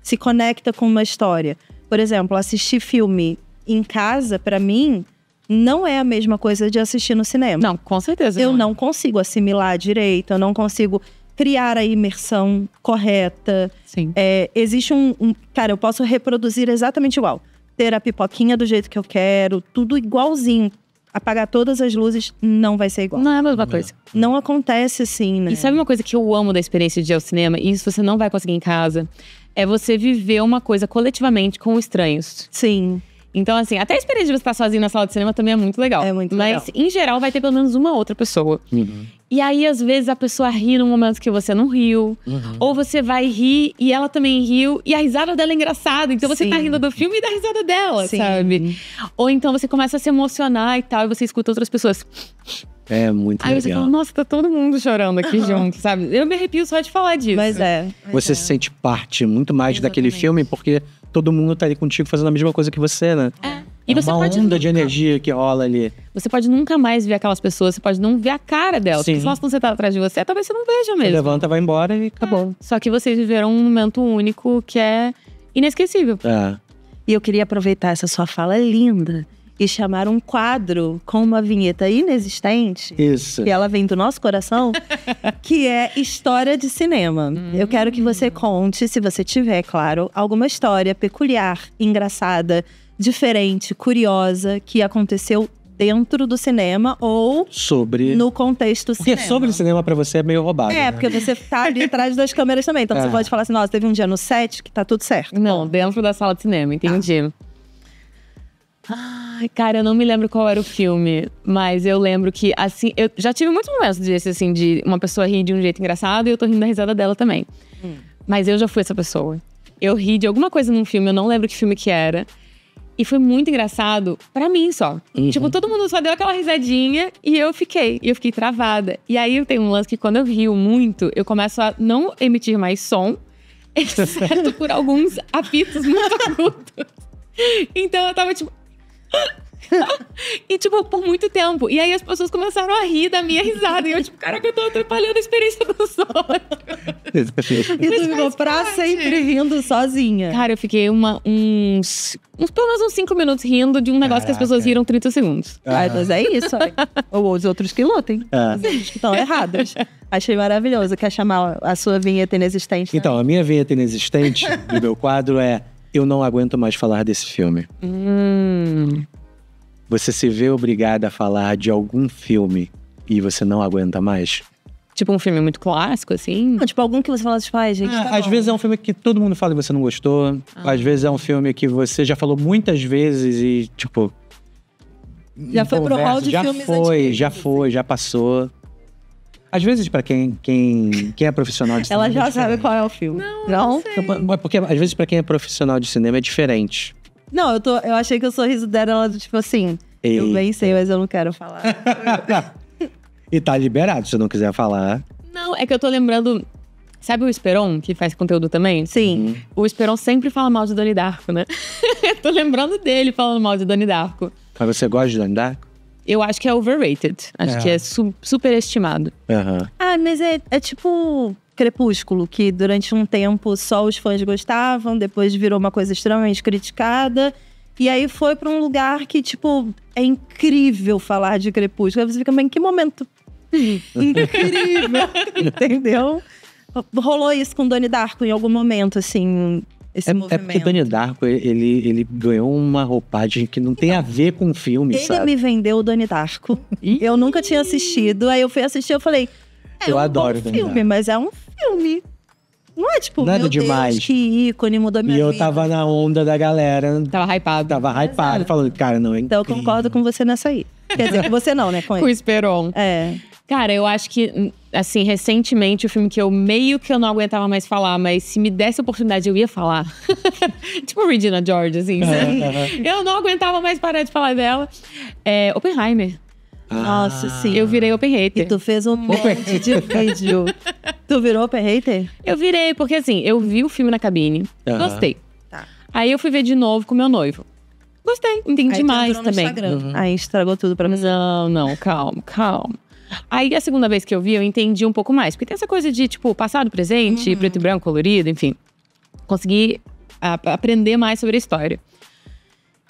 se conecta com uma história. Por exemplo, assistir filme em casa, para mim, não é a mesma coisa de assistir no cinema. Não, com certeza. Eu não, é. não consigo assimilar direito, eu não consigo criar a imersão correta. Sim. É, existe um, um. Cara, eu posso reproduzir exatamente igual. Ter a pipoquinha do jeito que eu quero, tudo igualzinho apagar todas as luzes não vai ser igual. Não é a mesma coisa. Não, não acontece assim, né? E sabe uma coisa que eu amo da experiência de ir ao cinema? E isso você não vai conseguir em casa. É você viver uma coisa coletivamente com estranhos. Sim. Então, assim, até a experiência de você estar sozinho na sala de cinema também é muito legal. É muito legal. Mas, em geral, vai ter pelo menos uma outra pessoa. Uhum. E aí, às vezes, a pessoa ri num momento que você não riu. Uhum. Ou você vai rir e ela também riu. E a risada dela é engraçada. Então você tá Sim. tá rindo do filme e da risada dela, Sim. sabe? Ou então você começa a se emocionar e tal, e você escuta outras pessoas. É muito Aí legal. Aí você fala, nossa, tá todo mundo chorando aqui junto, sabe? Eu me arrepio só de falar disso. Mas é. Você é. se sente parte muito mais Exatamente. daquele filme, porque todo mundo tá ali contigo fazendo a mesma coisa que você, né? É. E é você uma pode onda nunca... de energia que rola ali. Você pode nunca mais ver aquelas pessoas, você pode não ver a cara delas. Sim. Porque só se você tá atrás de você, talvez você não veja mesmo. Você levanta, vai embora e é. acabou. É. Só que vocês viveram um momento único que é inesquecível. É. E eu queria aproveitar essa sua fala linda e chamar um quadro com uma vinheta inexistente. Isso. Que ela vem do nosso coração, que é história de cinema. Hum. Eu quero que você hum. conte, se você tiver, claro, alguma história peculiar, engraçada, diferente, curiosa que aconteceu dentro do cinema ou sobre no contexto porque cinema. Porque sobre o cinema para você é meio roubado. É, né? porque você tá ali atrás das câmeras também. Então é. você pode falar assim, nossa, teve um dia no set que tá tudo certo. Não, dentro da sala de cinema, entendi. Ah. Ai, cara, eu não me lembro qual era o filme, mas eu lembro que, assim, eu já tive muitos momentos desse, assim, de uma pessoa rir de um jeito engraçado e eu tô rindo da risada dela também. Hum. Mas eu já fui essa pessoa. Eu ri de alguma coisa num filme, eu não lembro que filme que era. E foi muito engraçado para mim só. Uhum. Tipo, todo mundo só deu aquela risadinha e eu fiquei. E eu fiquei travada. E aí eu tenho um lance que quando eu rio muito, eu começo a não emitir mais som, exceto por alguns apitos muito agudos. Então eu tava tipo. e, tipo, por muito tempo. E aí as pessoas começaram a rir da minha risada. E eu, tipo, caraca, eu tô atrapalhando a experiência dos outros. e tu ficou pra sempre rindo sozinha. Cara, eu fiquei uma, uns, uns. Pelo menos uns 5 minutos rindo de um negócio caraca. que as pessoas riram 30 segundos. Uhum. mas é isso. É. Ou os outros que lutem. As ah. Os que estão errados. Achei maravilhoso. Quer chamar a sua vinheta inexistente? Então, né? Então, a minha vinheta inexistente do meu quadro é eu não aguento mais falar desse filme. Hum. Você se vê obrigada a falar de algum filme e você não aguenta mais? Tipo um filme muito clássico, assim? Não, tipo algum que você fala, tipo, ai, gente. É, tá às bom. vezes é um filme que todo mundo fala e você não gostou. Ah. Às vezes é um filme que você já falou muitas vezes e, tipo. Já foi conversa, pro hall de já filmes. Já foi, antigos, já foi, assim. já passou. Às vezes, para quem, quem, quem é profissional de cinema. Ela é já é sabe qual é o filme. Não. não? Mas é porque às vezes, para quem é profissional de cinema, é diferente. Não, eu, tô, eu achei que o sorriso dela era tipo assim. Eita. Eu bem sei, mas eu não quero falar. e tá liberado se não quiser falar. Não, é que eu tô lembrando. Sabe o Esperon, que faz conteúdo também? Sim. Uhum. O Esperon sempre fala mal de Doni Darko, né? tô lembrando dele falando mal de Doni Darko. Mas você gosta de Doni Darko? Eu acho que é overrated. Acho é. que é su superestimado. Uhum. Ah, mas é, é tipo Crepúsculo, que durante um tempo só os fãs gostavam, depois virou uma coisa extremamente criticada. E aí foi para um lugar que, tipo, é incrível falar de Crepúsculo. Aí você fica, mas em que momento incrível, entendeu? Rolou isso com Doni Darko em algum momento, assim esse é, movimento. É porque Darko, ele, ele ganhou uma roupagem que não tem não. a então, ver com o filme, ele sabe? me vendeu o Donnie Darko. eu nunca tinha assistido, aí eu fui assistir eu falei... É eu um adoro bom filme, mas é um filme. Não é tipo, Nada demais. Deus, que ícone, mudou minha e vida. E eu tava na onda da galera. Tava hypado. Tava hypado, falando, cara, não é incrível. Então eu concordo com você nessa aí. Quer dizer, você não, né? Com, com o Esperon. É. Cara, eu acho que, hum, assim, recentemente, o filme que eu meio que eu não aguentava mais falar, mas se me desse a oportunidade, eu ia falar. tipo Regina George, assim. eu não aguentava mais parar de falar dela. É Oppenheimer. Ah. Nossa, ah. sim. Eu virei open hater. E tu fez um monte de vídeo. tu virou open hater? Eu virei, porque assim, eu vi o filme na cabine, gostei. Tá. Aí eu fui ver de novo com meu noivo. Gostei, entendi mais também. Uhum. Aí estragou tudo pra mim. Não, não, calma, calma. Aí a segunda vez que eu vi, eu entendi um pouco mais. Porque tem essa coisa de, tipo, passado, presente, uhum. preto e branco, colorido, enfim. Consegui a, aprender mais sobre a história.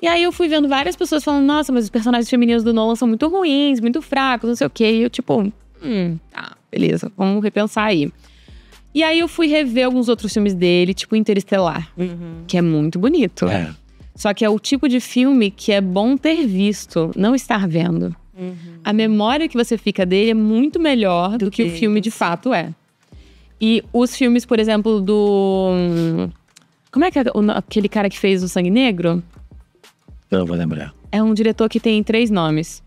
E aí eu fui vendo várias pessoas falando, nossa, mas os personagens femininos do Nolan são muito ruins, muito fracos, não sei o quê. E eu, tipo, hum, tá, beleza, vamos repensar aí. E aí eu fui rever alguns outros filmes dele, tipo Interestelar, uhum. que é muito bonito. É. Só que é o tipo de filme que é bom ter visto, não estar vendo. Uhum. A memória que você fica dele é muito melhor do, do que, que, o filme de fato é. E os filmes, por exemplo, do. Como é que é o, aquele cara que fez o Sangue Negro? Não vou lembrar. É um diretor que tem três nomes.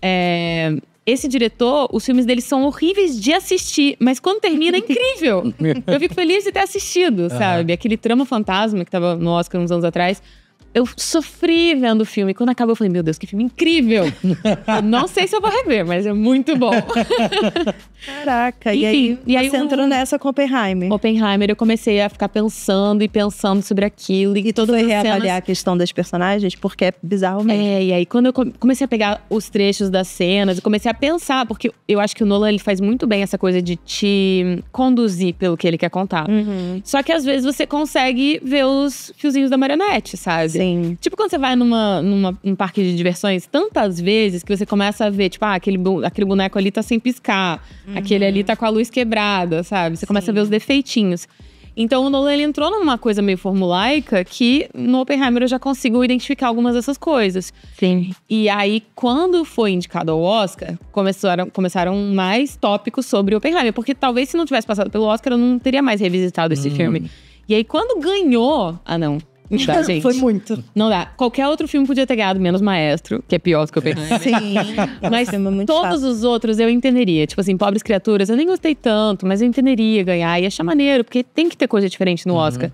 É, esse diretor, os filmes dele são horríveis de assistir, mas quando termina é incrível. Eu fico feliz de ter assistido, sabe? Uhum. Aquele trama fantasma que tava no Oscar uns anos atrás eu sofri vendo o filme. Quando acabou, eu falei, meu Deus, que filme incrível! não sei se eu vou rever, mas é muito bom. Caraca, e aí, e aí você um... entrou nessa com Oppenheimer. Oppenheimer, eu comecei a ficar pensando e pensando sobre aquilo. E, e todo foi reavaliar cenas... a questão das personagens, porque é bizarro mesmo. É, e aí quando eu comecei a pegar os trechos das cenas, eu comecei a pensar, porque eu acho que o Nolan ele faz muito bem essa coisa de te conduzir pelo que ele quer contar. Uhum. Só que às vezes você consegue ver os fiozinhos da marionete, sabe? Sim tem. Tipo quando você vai numa, numa, num parque de diversões tantas vezes que você começa a ver, tipo, ah, aquele, aquele boneco ali tá sem piscar, uhum. aquele ali tá com a luz quebrada, sabe? Você Sim. começa a ver os defeitinhos. Então o Nolan ele entrou numa coisa meio formulaica que no Oppenheimer eu já consigo identificar algumas dessas coisas. Sim. E aí, quando foi indicado ao Oscar, começaram, começaram mais tópicos sobre o Oppenheimer. Porque talvez se não tivesse passado pelo Oscar, eu não teria mais revisitado esse hum. filme. E aí, quando ganhou. Ah, não dá, gente? Foi muito. Não dá. Qualquer outro filme podia ter ganhado, menos Maestro, que é pior do que eu pensei. Sim. Mas é todos fácil. os outros eu entenderia. Tipo assim, Pobres Criaturas, eu nem gostei tanto, mas eu entenderia ganhar. E achar maneiro, porque tem que ter coisa diferente no uhum. Oscar.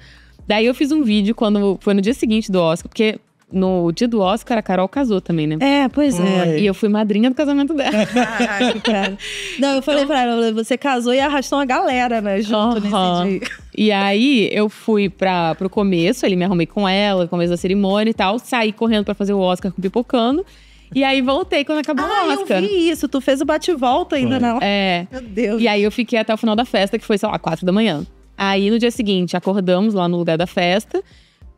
Daí eu fiz um vídeo quando foi no dia seguinte do Oscar, porque no dia do Oscar, a Carol casou também, né? É, pois é. E eu fui madrinha do casamento dela. Caraca, cara. Não, eu falei então, pra ela, você casou e arrastou uma galera, né, junto uh -huh. nesse dia. E aí eu fui para pro começo, ele me arrumei com ela, começo da cerimônia e tal, saí correndo para fazer o Oscar com pipocando. E aí voltei quando acabou ah, o Oscar. Eu vi isso, tu fez o bate-volta ainda não? É. Meu Deus. E aí eu fiquei até o final da festa, que foi, sei lá, quatro da manhã. Aí no dia seguinte, acordamos lá no lugar da festa,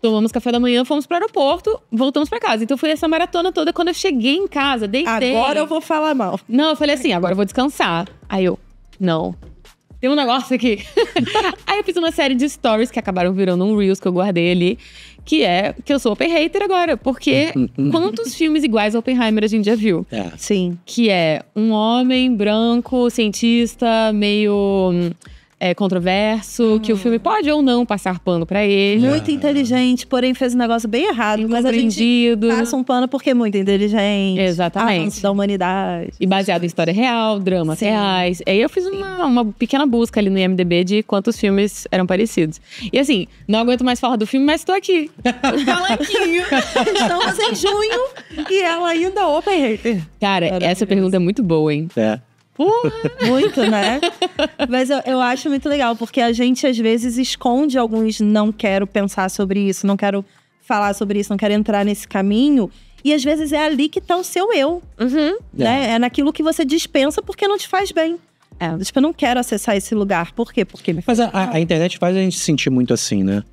tomamos café da manhã, fomos pro aeroporto, voltamos para casa. Então foi essa maratona toda quando eu cheguei em casa, deitei. Agora eu vou falar mal. Não, eu falei assim, agora eu vou descansar. Aí eu, não, tem um negócio aqui. aí eu fiz uma série de stories que acabaram virando um Reels que eu guardei ali. Que é que eu sou open hater agora. Porque quantos filmes iguais a Oppenheimer a gente já viu? É. Sim. Que é um homem branco, cientista, meio. Hum, é, controverso, hum. que o filme hum. pode ou não passar pano para ele. Muito inteligente, porém fez um negócio bem errado. mas a gente passa um pano porque é muito inteligente. Exatamente. Avanço da humanidade. E baseado em história real, dramas Sim. reais. Aí eu fiz uma, uma, pequena busca ali no IMDB de quantos filmes eram parecidos. E assim, não aguento mais falar do filme, mas tô aqui. Calanquinho. Estamos em junho e ela ainda open hater. Cara, essa pergunta é muito boa, hein? É. Porra. Muito, né? Mas eu, eu acho muito legal, porque a gente às vezes esconde alguns não quero pensar sobre isso, não quero falar sobre isso, não quero entrar nesse caminho. E às vezes é ali que tá o seu eu. Uhum. Né? É. é naquilo que você dispensa porque não te faz bem. É. Tipo, eu não quero acessar esse lugar. Por quê? Porque me Mas a, a, internet faz a gente se sentir muito assim, né?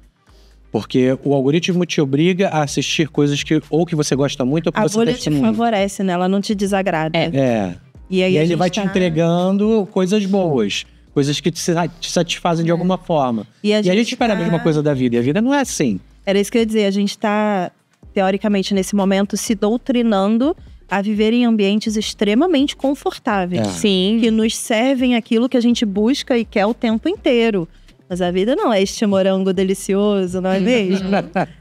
Porque o algoritmo te obriga a assistir coisas que ou que você gosta muito ou que a você A bolha te favorece, né? Ela não te desagrada. É. é. E aí, e aí ele vai tá... te entregando coisas boas. Coisas que te satisfazem de é. alguma forma. E a gente, e a gente espera a mesma tá coisa da vida. E a vida não é assim. Era isso que eu ia dizer. A gente está, teoricamente, nesse momento, se doutrinando a viver em ambientes extremamente confortáveis. É. Sim. Que nos servem aquilo que a gente busca e quer o tempo inteiro. Mas a vida não é este morango delicioso, não é mesmo?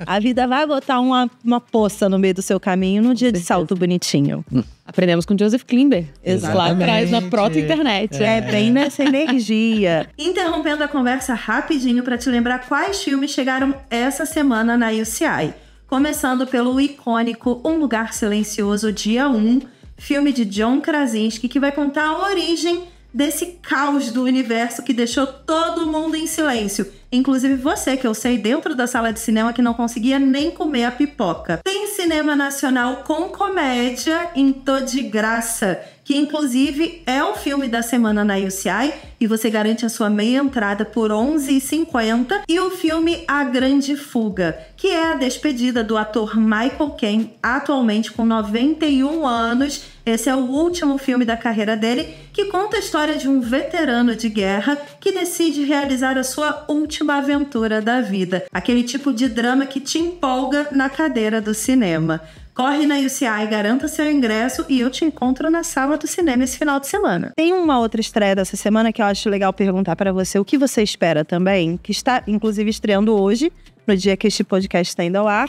a vida vai botar uma, uma poça no meio do seu caminho num dia de salto bonitinho. Aprendemos com Joseph Klimber. Exatamente. Lá atrás, na própria internet É. é, bem nessa energia. Interrompendo a conversa rapidinho para te lembrar quais filmes chegaram essa semana na UCI. Começando pelo icônico Um Lugar Silencioso, dia 1, filme de John Krasinski, que vai contar a origem desse caos do universo que deixou todo mundo em silêncio. Inclusive você, que eu sei, dentro da sala de cinema, que não conseguia nem comer a pipoca. Tem cinema nacional com comédia em Tô de Graça, que inclusive é o filme da semana na UCI e você garante a sua meia entrada por R$ 11,50 e o filme A Grande Fuga, que é a despedida do ator Michael Caine, atualmente com 91 anos. Esse é o último filme da carreira dele, que conta a história de um veterano de guerra que decide realizar a sua última uma aventura da vida, aquele tipo de drama que te empolga na cadeira do cinema. Corre na UCI, garanta seu ingresso e eu te encontro na sala do cinema esse final de semana. Tem uma outra estreia dessa semana que eu acho legal perguntar para você o que você espera também, que está inclusive estreando hoje, no dia que este podcast está indo ao ar,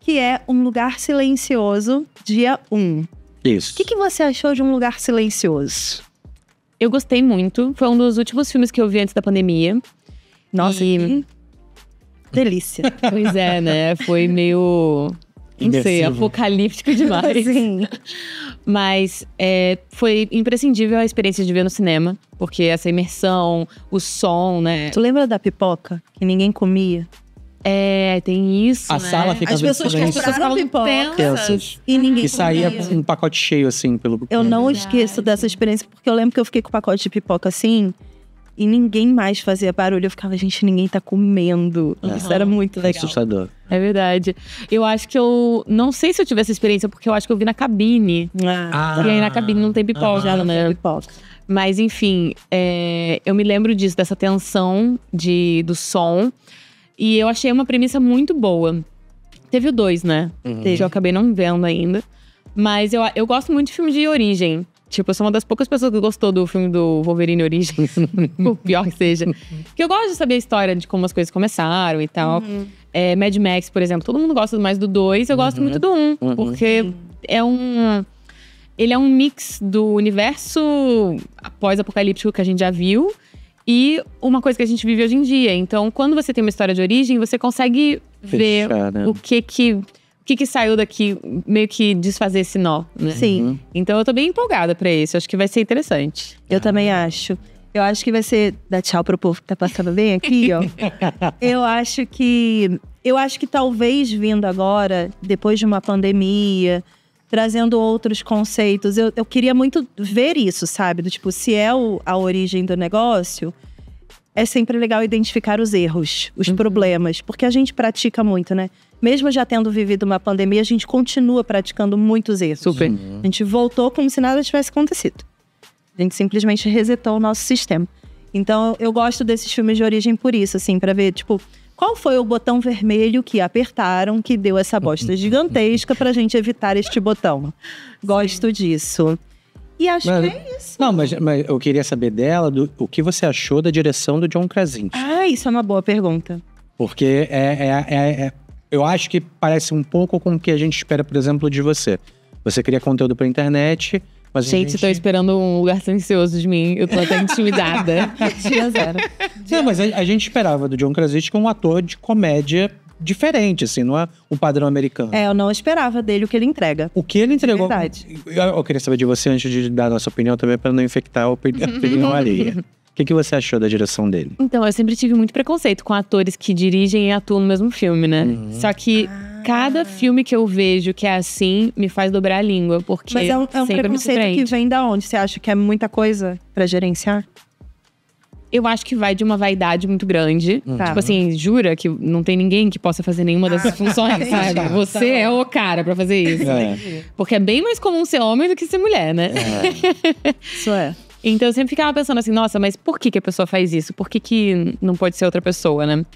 que é Um Lugar Silencioso, dia 1. Isso. O que, que você achou de Um Lugar Silencioso? Eu gostei muito. Foi um dos últimos filmes que eu vi antes da pandemia. Nossa, e... delícia. Pois é, né? Foi meio. Não sei, apocalíptico demais. Sim. Mas é, foi imprescindível a experiência de ver no cinema, porque essa imersão, o som, né? Tu lembra da pipoca que ninguém comia? É, tem isso. A né? sala fica As pessoas compraram pipoca e ninguém E saía um pacote cheio, assim, pelo. Eu não é esqueço dessa experiência, porque eu lembro que eu fiquei com o pacote de pipoca assim. E ninguém mais fazia barulho. Eu ficava, gente, ninguém tá comendo. Uhum. Isso era muito legal. Assustador. É verdade. Eu acho que eu. Não sei se eu tive essa experiência, porque eu acho que eu vi na cabine. Ah. E aí na cabine não tem pipoca. Já ah, não né? tem pipoca. Mas enfim, é, eu me lembro disso, dessa tensão de, do som. E eu achei uma premissa muito boa. Teve o dois, né? Uhum. Que eu acabei não vendo ainda. Mas eu, eu gosto muito de filmes de origem. Tipo, eu sou uma das poucas pessoas que gostou do filme do Wolverine Origins, o pior que seja. Que eu gosto de saber a história de como as coisas começaram e tal. Uhum. É, Mad Max, por exemplo, todo mundo gosta mais do 2, eu uhum. gosto muito do 1, um, uhum. porque é um. Ele é um mix do universo pós-apocalíptico que a gente já viu e uma coisa que a gente vive hoje em dia. Então, quando você tem uma história de origem, você consegue Fechar, ver né? o que que que, que saiu daqui meio que desfazer esse nó, né? Sim. Uhum. Então eu tô bem empolgada para isso. Acho que vai ser interessante. Eu também acho. Eu acho que vai ser. Dá tchau pro povo que tá passando bem aqui, ó. eu acho que. Eu acho que talvez vindo agora, depois de uma pandemia, trazendo outros conceitos, eu, eu queria muito ver isso, sabe? Do tipo, se é o, a origem do negócio, é sempre legal identificar os erros, os uhum. problemas, porque a gente pratica muito, né? Mesmo já tendo vivido uma pandemia, a gente continua praticando muitos erros. Super. Uhum. A gente voltou como se nada tivesse acontecido. A gente simplesmente resetou o nosso sistema. Então, eu gosto desses filmes de origem por isso, assim, para ver, tipo, qual foi o botão vermelho que apertaram que deu essa bosta gigantesca pra gente evitar este botão. Gosto Sim. disso. E acho mas, que é isso. Não, mas, mas eu queria saber dela do, o que você achou da direção do John Krasinski. Ah, isso é uma boa pergunta. Porque é, é, é, é eu acho que parece um pouco com o que a gente espera, por exemplo, de você. Você cria conteúdo pra internet, mas gente, gente... estou esperando um lugar silencioso de mim. Eu tô até intimidada. Dia zero. Não, mas a, a, gente esperava do John Krasinski um ator de comédia diferente, assim, não é o padrão americano. É, eu não esperava dele o que ele entrega. O que ele entregou. É verdade. Eu, eu queria saber de você antes de dar a nossa opinião também, para não infectar a opinião alheia. O que, que você achou da direção dele? Então, eu sempre tive muito preconceito com atores que dirigem e atuam no mesmo filme, né? Uhum. Só que ah. cada filme que eu vejo que é assim me faz dobrar a língua, porque Mas é um, é um é preconceito que vem da onde? Você acha que é muita coisa para gerenciar? eu acho que vai de uma vaidade muito grande. Hum. Tipo tá. Tipo assim, jura que não tem ninguém que possa fazer nenhuma dessas ah, funções, sabe? Você tá é o cara para fazer isso. É. Porque é bem mais comum ser homem do que ser mulher, né? É. isso é. Então eu sempre ficava pensando assim, nossa, mas por que, que a pessoa faz isso? Por que, que não pode ser outra pessoa, né?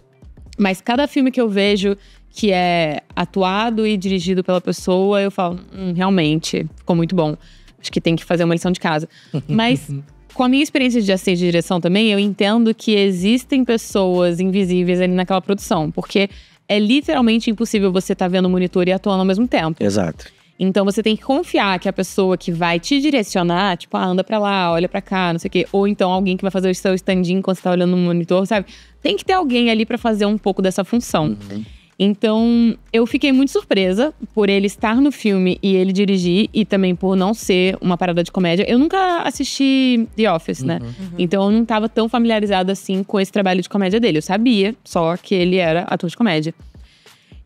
Mas cada filme que eu vejo que é atuado e dirigido pela pessoa, eu falo, hum, realmente, ficou muito bom. Acho que tem que fazer uma lição de casa. Mas com a minha experiência de assistente de direção também, eu entendo que existem pessoas invisíveis ali naquela produção, porque é literalmente impossível você estar tá vendo o monitor e atuando ao mesmo tempo. Exato. Então você tem que confiar que a pessoa que vai te direcionar, tipo, ah, anda pra lá, olha pra cá, não sei o quê. Ou então alguém que vai fazer o seu stand-in quando você tá olhando no monitor, sabe? Tem que ter alguém ali para fazer um pouco dessa função. Uhum. Então, eu fiquei muito surpresa por ele estar no filme e ele dirigir, e também por não ser uma parada de comédia. Eu nunca assisti The Office, né? Uhum. uhum. Então, eu não estava tão familiarizada assim com esse trabalho de comédia dele. Eu sabia só que ele era ator de comédia.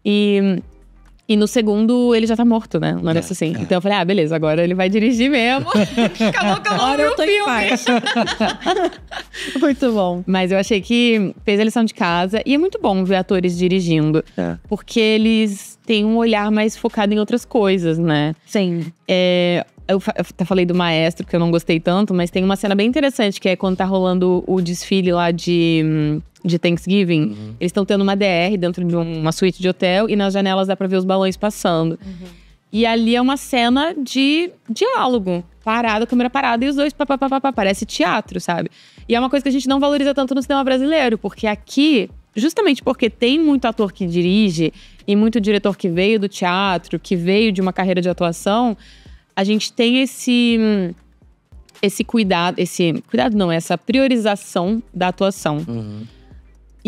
E e no segundo, ele já tá morto, né? Um é, negócio é, assim. É. Então eu falei, ah, beleza, agora ele vai dirigir mesmo. acabou que eu agora muito bom. Mas eu achei que fez a lição de casa. E é muito bom ver atores dirigindo. É. Porque eles têm um olhar mais focado em outras coisas, né? Sim. É, eu, até falei do maestro, porque eu não gostei tanto, mas tem uma cena bem interessante que é quando tá rolando o desfile lá de hum, de Thanksgiving, uhum. eles estão tendo uma DR dentro de uma suíte de hotel e nas janelas dá pra ver os balões passando. Uhum. E ali é uma cena de diálogo. Parada, câmera parada e os dois papapá, parece teatro, sabe? E é uma coisa que a gente não valoriza tanto no cinema brasileiro, porque aqui, justamente porque tem muito ator que dirige e muito diretor que veio do teatro, que veio de uma carreira de atuação, a gente tem esse esse cuidado, esse cuidado não, essa priorização da atuação. Uhum.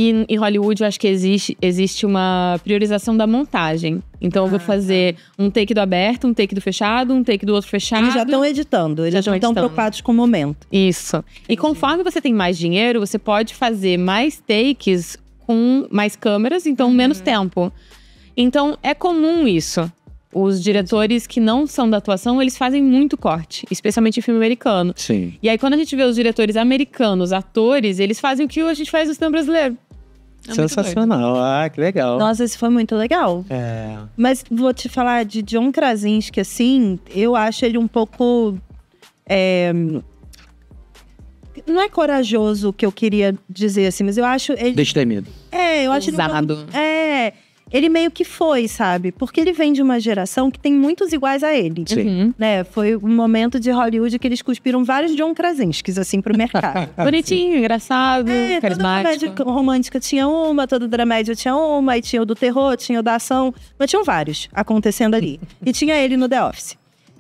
E em Hollywood, eu acho que existe, existe uma priorização da montagem. Então eu vou ah, tá. fazer tá. um take do aberto, um take do fechado, um take do outro fechado. Eles já estão editando, eles já estão preocupados com o momento. Isso. Entendi. E conforme você tem mais dinheiro, você pode fazer mais takes com mais câmeras, então uhum. menos tempo. Então é comum isso. Os diretores que não são da atuação, eles fazem muito corte, especialmente em filme americano. Sim. E aí, quando a gente vê os diretores americanos, atores, eles fazem o que a gente faz no cinema brasileiro. É Sensacional. Ah, que legal. Nossa, isso foi muito legal. É. Mas vou te falar de John Krasinski, assim, eu acho ele um pouco. É, não é corajoso que eu queria dizer assim, mas eu acho ele. Destemido. É, eu acho ele. Um pouco, é ele meio que foi, sabe? Porque ele vem de uma geração que tem muitos iguais a ele. Sim. Uhum. Né? Foi um momento de Hollywood que eles cuspiram vários John Krasinski, assim, pro mercado. Bonitinho, Sim. engraçado, é, carismático. Toda comédia romântica tinha uma, toda dramédia tinha uma, e tinha o do terror, tinha o da ação. Mas tinham vários acontecendo ali. e tinha ele no The Office.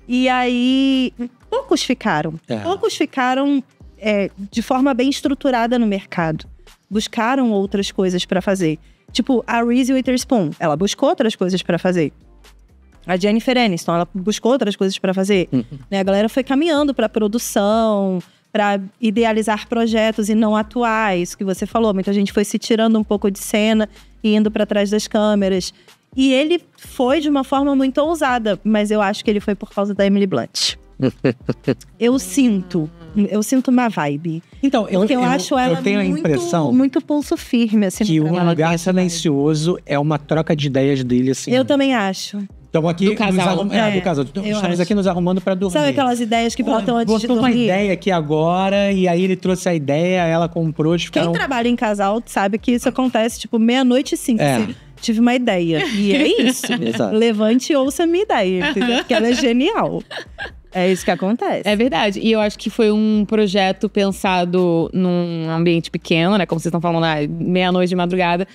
E aí, poucos ficaram. É. Poucos ficaram é, de forma bem estruturada no mercado. Buscaram outras coisas para fazer. Tipo, a Reese Witherspoon, ela buscou outras coisas para fazer. A Jennifer Aniston, ela buscou outras coisas para fazer. Uhum. Né? A galera foi caminhando para produção, para idealizar projetos e não atuar. Isso que você falou, muita gente foi se tirando um pouco de cena e indo para trás das câmeras. E ele foi de uma forma muito ousada, mas eu acho que ele foi por causa da Emily Blunt. eu sinto eu sinto uma vibe. Então, eu, eu, eu acho eu, ela eu tenho muito, a impressão muito pulso firme, assim. Que um lugar silencioso vibe. é uma troca de ideias dele, assim. Eu também acho. Estamos aqui do casal. Arrum... É, é, do casal. Estamos acho. aqui nos arrumando para dormir. Sabe aquelas ideias que botam antes de dormir? uma ideia aqui agora, e aí ele trouxe a ideia, ela comprou. Eles ficaram... Quem trabalha em casal sabe que isso acontece, tipo, meia-noite e cinco. É. Assim tive uma ideia. E é isso. Levante e ouça a minha ideia, entendeu? Porque ela é genial. É isso que acontece. É verdade. E eu acho que foi um projeto pensado num ambiente pequeno, né? Como vocês estão falando, ah, meia-noite de madrugada,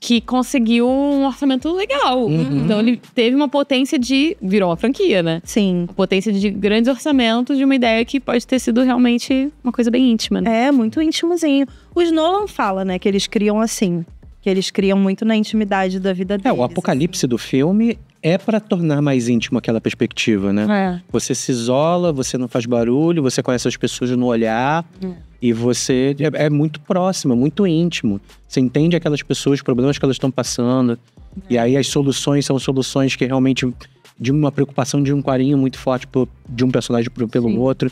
que conseguiu um orçamento legal. Uhum. Então ele teve uma potência de. Virou uma franquia, né? Sim. Potência de grandes orçamentos de uma ideia que pode ter sido realmente uma coisa bem íntima. Né? É, muito íntimozinho. Os Nolan fala, né, que eles criam assim que eles criam muito na intimidade da vida deles. É, o apocalipse assim. do filme é para tornar mais íntimo aquela perspectiva, né? É. Você se isola, você não faz barulho, você conhece as pessoas no olhar é. e você é, é, muito próximo, é muito íntimo. Você entende aquelas pessoas, os problemas que elas estão passando. E é. aí as soluções são soluções que realmente de uma preocupação de um carinho muito forte por, de um personagem pelo Sim. outro.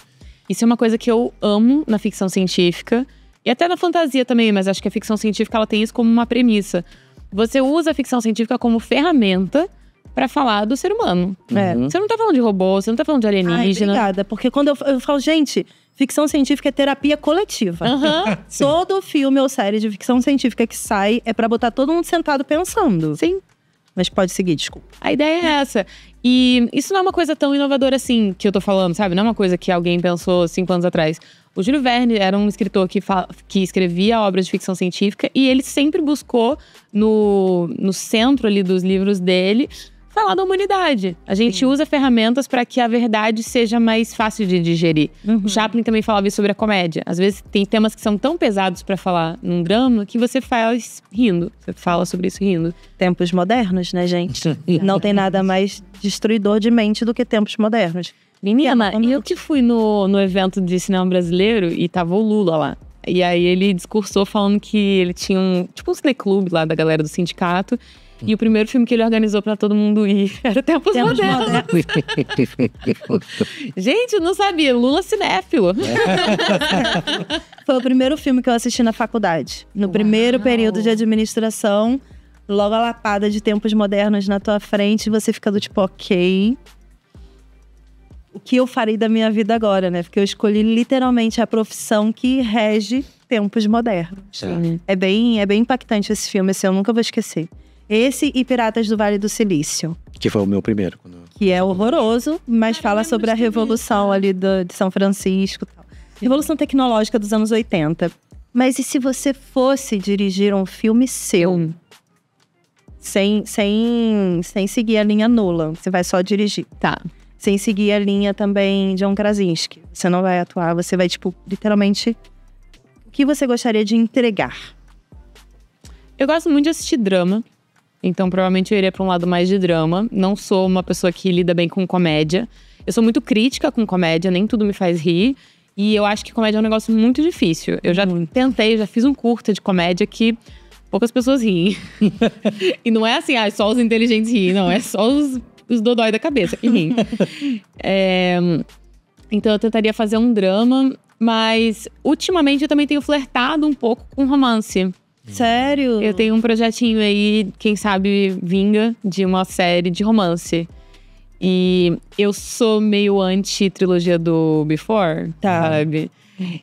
Isso é uma coisa que eu amo na ficção científica e até na fantasia também, mas acho que a ficção científica ela tem isso como uma premissa. Você usa a ficção científica como ferramenta para falar do ser humano. É. Uhum. Você não tá falando de robô, você não tá falando de alienígena. Ai, obrigada, porque quando eu, eu falo, gente, ficção científica é terapia coletiva. Uhum. todo filme ou série de ficção científica que sai é para botar todo mundo sentado pensando. Sim. Mas pode seguir, desculpa. A ideia é essa. E isso não é uma coisa tão inovadora assim que eu tô falando, sabe? Não é uma coisa que alguém pensou cinco anos atrás. O Júlio Verne era um escritor que, que escrevia obras de ficção científica e ele sempre buscou no, no centro ali dos livros dele falar da humanidade. A gente Sim. usa ferramentas para que a verdade seja mais fácil de digerir. Uhum. O Chaplin também falava sobre a comédia. Às vezes tem temas que são tão pesados para falar num drama que você faz rindo. Você fala sobre isso rindo. Tempos modernos, né, gente? Não tem nada mais destruidor de mente do que tempos modernos. Menina, e é eu que fui no, no evento de cinema brasileiro e tava o Lula lá. E aí ele discursou falando que ele tinha um, tipo um cineclube lá da galera do sindicato e o primeiro filme que ele organizou para todo mundo ir era Tempos, Tempos Modernos. Gente, não sabia. Lula cinéfilo. É. Foi o primeiro filme que eu assisti na faculdade. No Uau. primeiro período de administração, logo a lapada de Tempos Modernos na tua frente, você fica do tipo, ok. O que eu farei da minha vida agora, né? Porque eu escolhi literalmente a profissão que rege tempos modernos. É. é bem, é bem impactante esse filme, esse assim, eu nunca vou esquecer. Esse e Piratas do Vale do Silício. Que foi o meu primeiro. Quando... Que é horroroso, mas fala sobre a revolução ali do, de São Francisco. Tal. Revolução tecnológica dos anos 80. Mas e se você fosse dirigir um filme seu? Hum. Sem, sem, sem seguir a linha Nolan. Você vai só dirigir. Tá. Sem seguir a linha também John Krasinski. Você não vai atuar, você vai, tipo, literalmente. O que você gostaria de entregar? Eu gosto muito de assistir drama. Então, provavelmente eu iria para um lado mais de drama. Não sou uma pessoa que lida bem com comédia. Eu sou muito crítica com comédia, nem tudo me faz rir. E eu acho que comédia é um negócio muito difícil. Eu já muito. tentei, já fiz um curta de comédia que poucas pessoas riem. e não é assim, ah, só os inteligentes riem. Não, é só os, os dodói da cabeça que riem. É, então eu tentaria fazer um drama, mas ultimamente eu também tenho flertado um pouco com romance. Sério? Eu tenho um projetinho aí, quem sabe vinga, de uma série de romance. E eu sou meio anti-trilogia do Before, tá. sabe?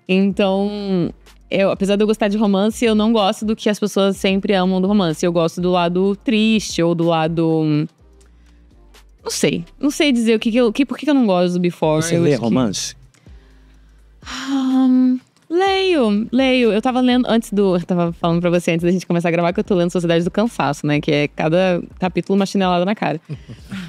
Então, eu, apesar de eu gostar de romance, eu não gosto do que as pessoas sempre amam do romance. Eu gosto do lado triste ou do lado. Hum, não sei. Não sei dizer o que, que eu. Que, por que, eu não gosto do Before? Você lê romance? Que... Ah, um, Leio, leio. Eu tava lendo antes do. Eu tava falando pra você antes da gente começar a gravar que eu tô lendo Sociedade do Cansaço, né? Que é cada capítulo uma chinelada na cara.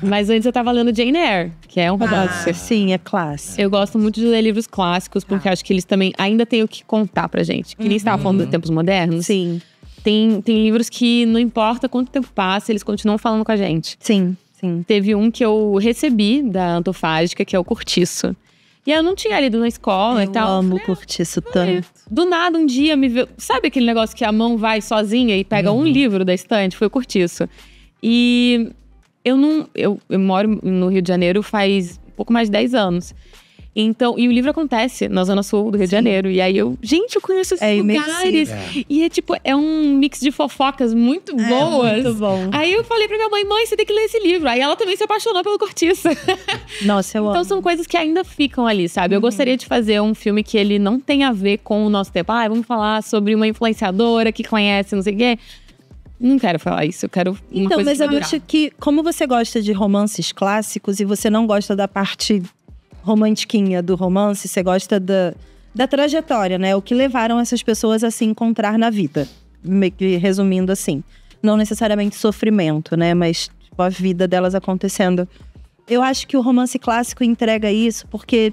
Mas antes eu tava lendo Jane Eyre, que é um romance. Ah, sim, é clássico. Eu gosto muito de ler livros clássicos, porque ah. acho que eles também ainda têm o que contar pra gente. Que nem estava uhum. falando de tempos modernos. Sim. Tem, tem livros que não importa quanto tempo passa, eles continuam falando com a gente. Sim. Sim. Teve um que eu recebi da Antofágica, que é o Curtiço. E eu não tinha lido na escola eu e tal. Amo eu amo ah, curtir isso tanto. Do nada, um dia me veio. Sabe aquele negócio que a mão vai sozinha e pega uhum. um livro da estante? Foi curtiço. E eu não. Eu, eu moro no Rio de Janeiro faz pouco mais de 10 anos. Então, e o livro acontece na Zona Sul do Rio Sim. de Janeiro. E aí eu, gente, eu conheço esses é lugares. É. E é tipo, é um mix de fofocas muito é, boas. Muito bom. Aí eu falei pra minha mãe, mãe, você tem que ler esse livro. Aí ela também se apaixonou pelo Cortiça. Nossa, eu então, amo. Então são coisas que ainda ficam ali, sabe? Eu uhum. gostaria de fazer um filme que ele não tem a ver com o nosso tempo. Ah, vamos falar sobre uma influenciadora que conhece, não sei o quê. Não quero falar isso, eu quero. Uma então, mas que eu acho que, como você gosta de romances clássicos e você não gosta da parte romantiquinha do romance, você gosta da, da trajetória, né? O que levaram essas pessoas a se encontrar na vida. Resumindo assim. Não necessariamente sofrimento, né? Mas tipo, a vida delas acontecendo. Eu acho que o romance clássico entrega isso porque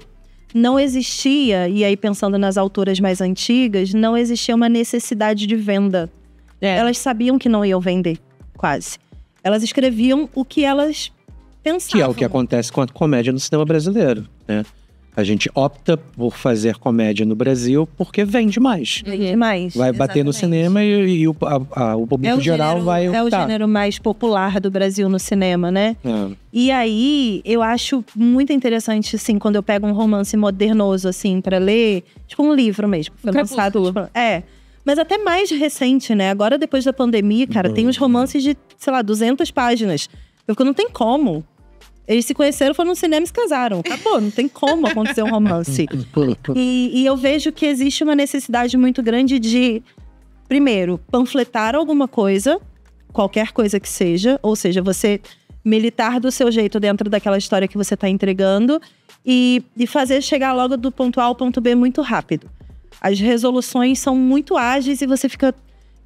não existia, e aí pensando nas autoras mais antigas, não existia uma necessidade de venda. É. Elas sabiam que não iam vender, quase. Elas escreviam o que elas pensavam. Que é o que acontece com a comédia no cinema brasileiro né? A gente opta por fazer comédia no Brasil porque vende mais. Vende uhum. mais. Vai bater no cinema e, e o, a, a, o, público é o geral gênero, vai. É optar. o gênero mais popular do Brasil no cinema, né? É. E aí, eu acho muito interessante, assim, quando eu pego um romance modernoso, assim, para ler, tipo um livro mesmo. Foi lançado. Tipo, é. Mas até mais recente, né? Agora, depois da pandemia, cara, uhum. tem uns romances de, sei lá, 200 páginas. Eu não tem como. Eles se conheceram, foram no cinema e se casaram. Acabou, não tem como acontecer um romance. e, e eu vejo que existe uma necessidade muito grande de, primeiro, panfletar alguma coisa, qualquer coisa que seja, ou seja, você militar do seu jeito dentro daquela história que você está entregando e, e fazer chegar logo do ponto A ao ponto B muito rápido. As resoluções são muito ágeis e você fica.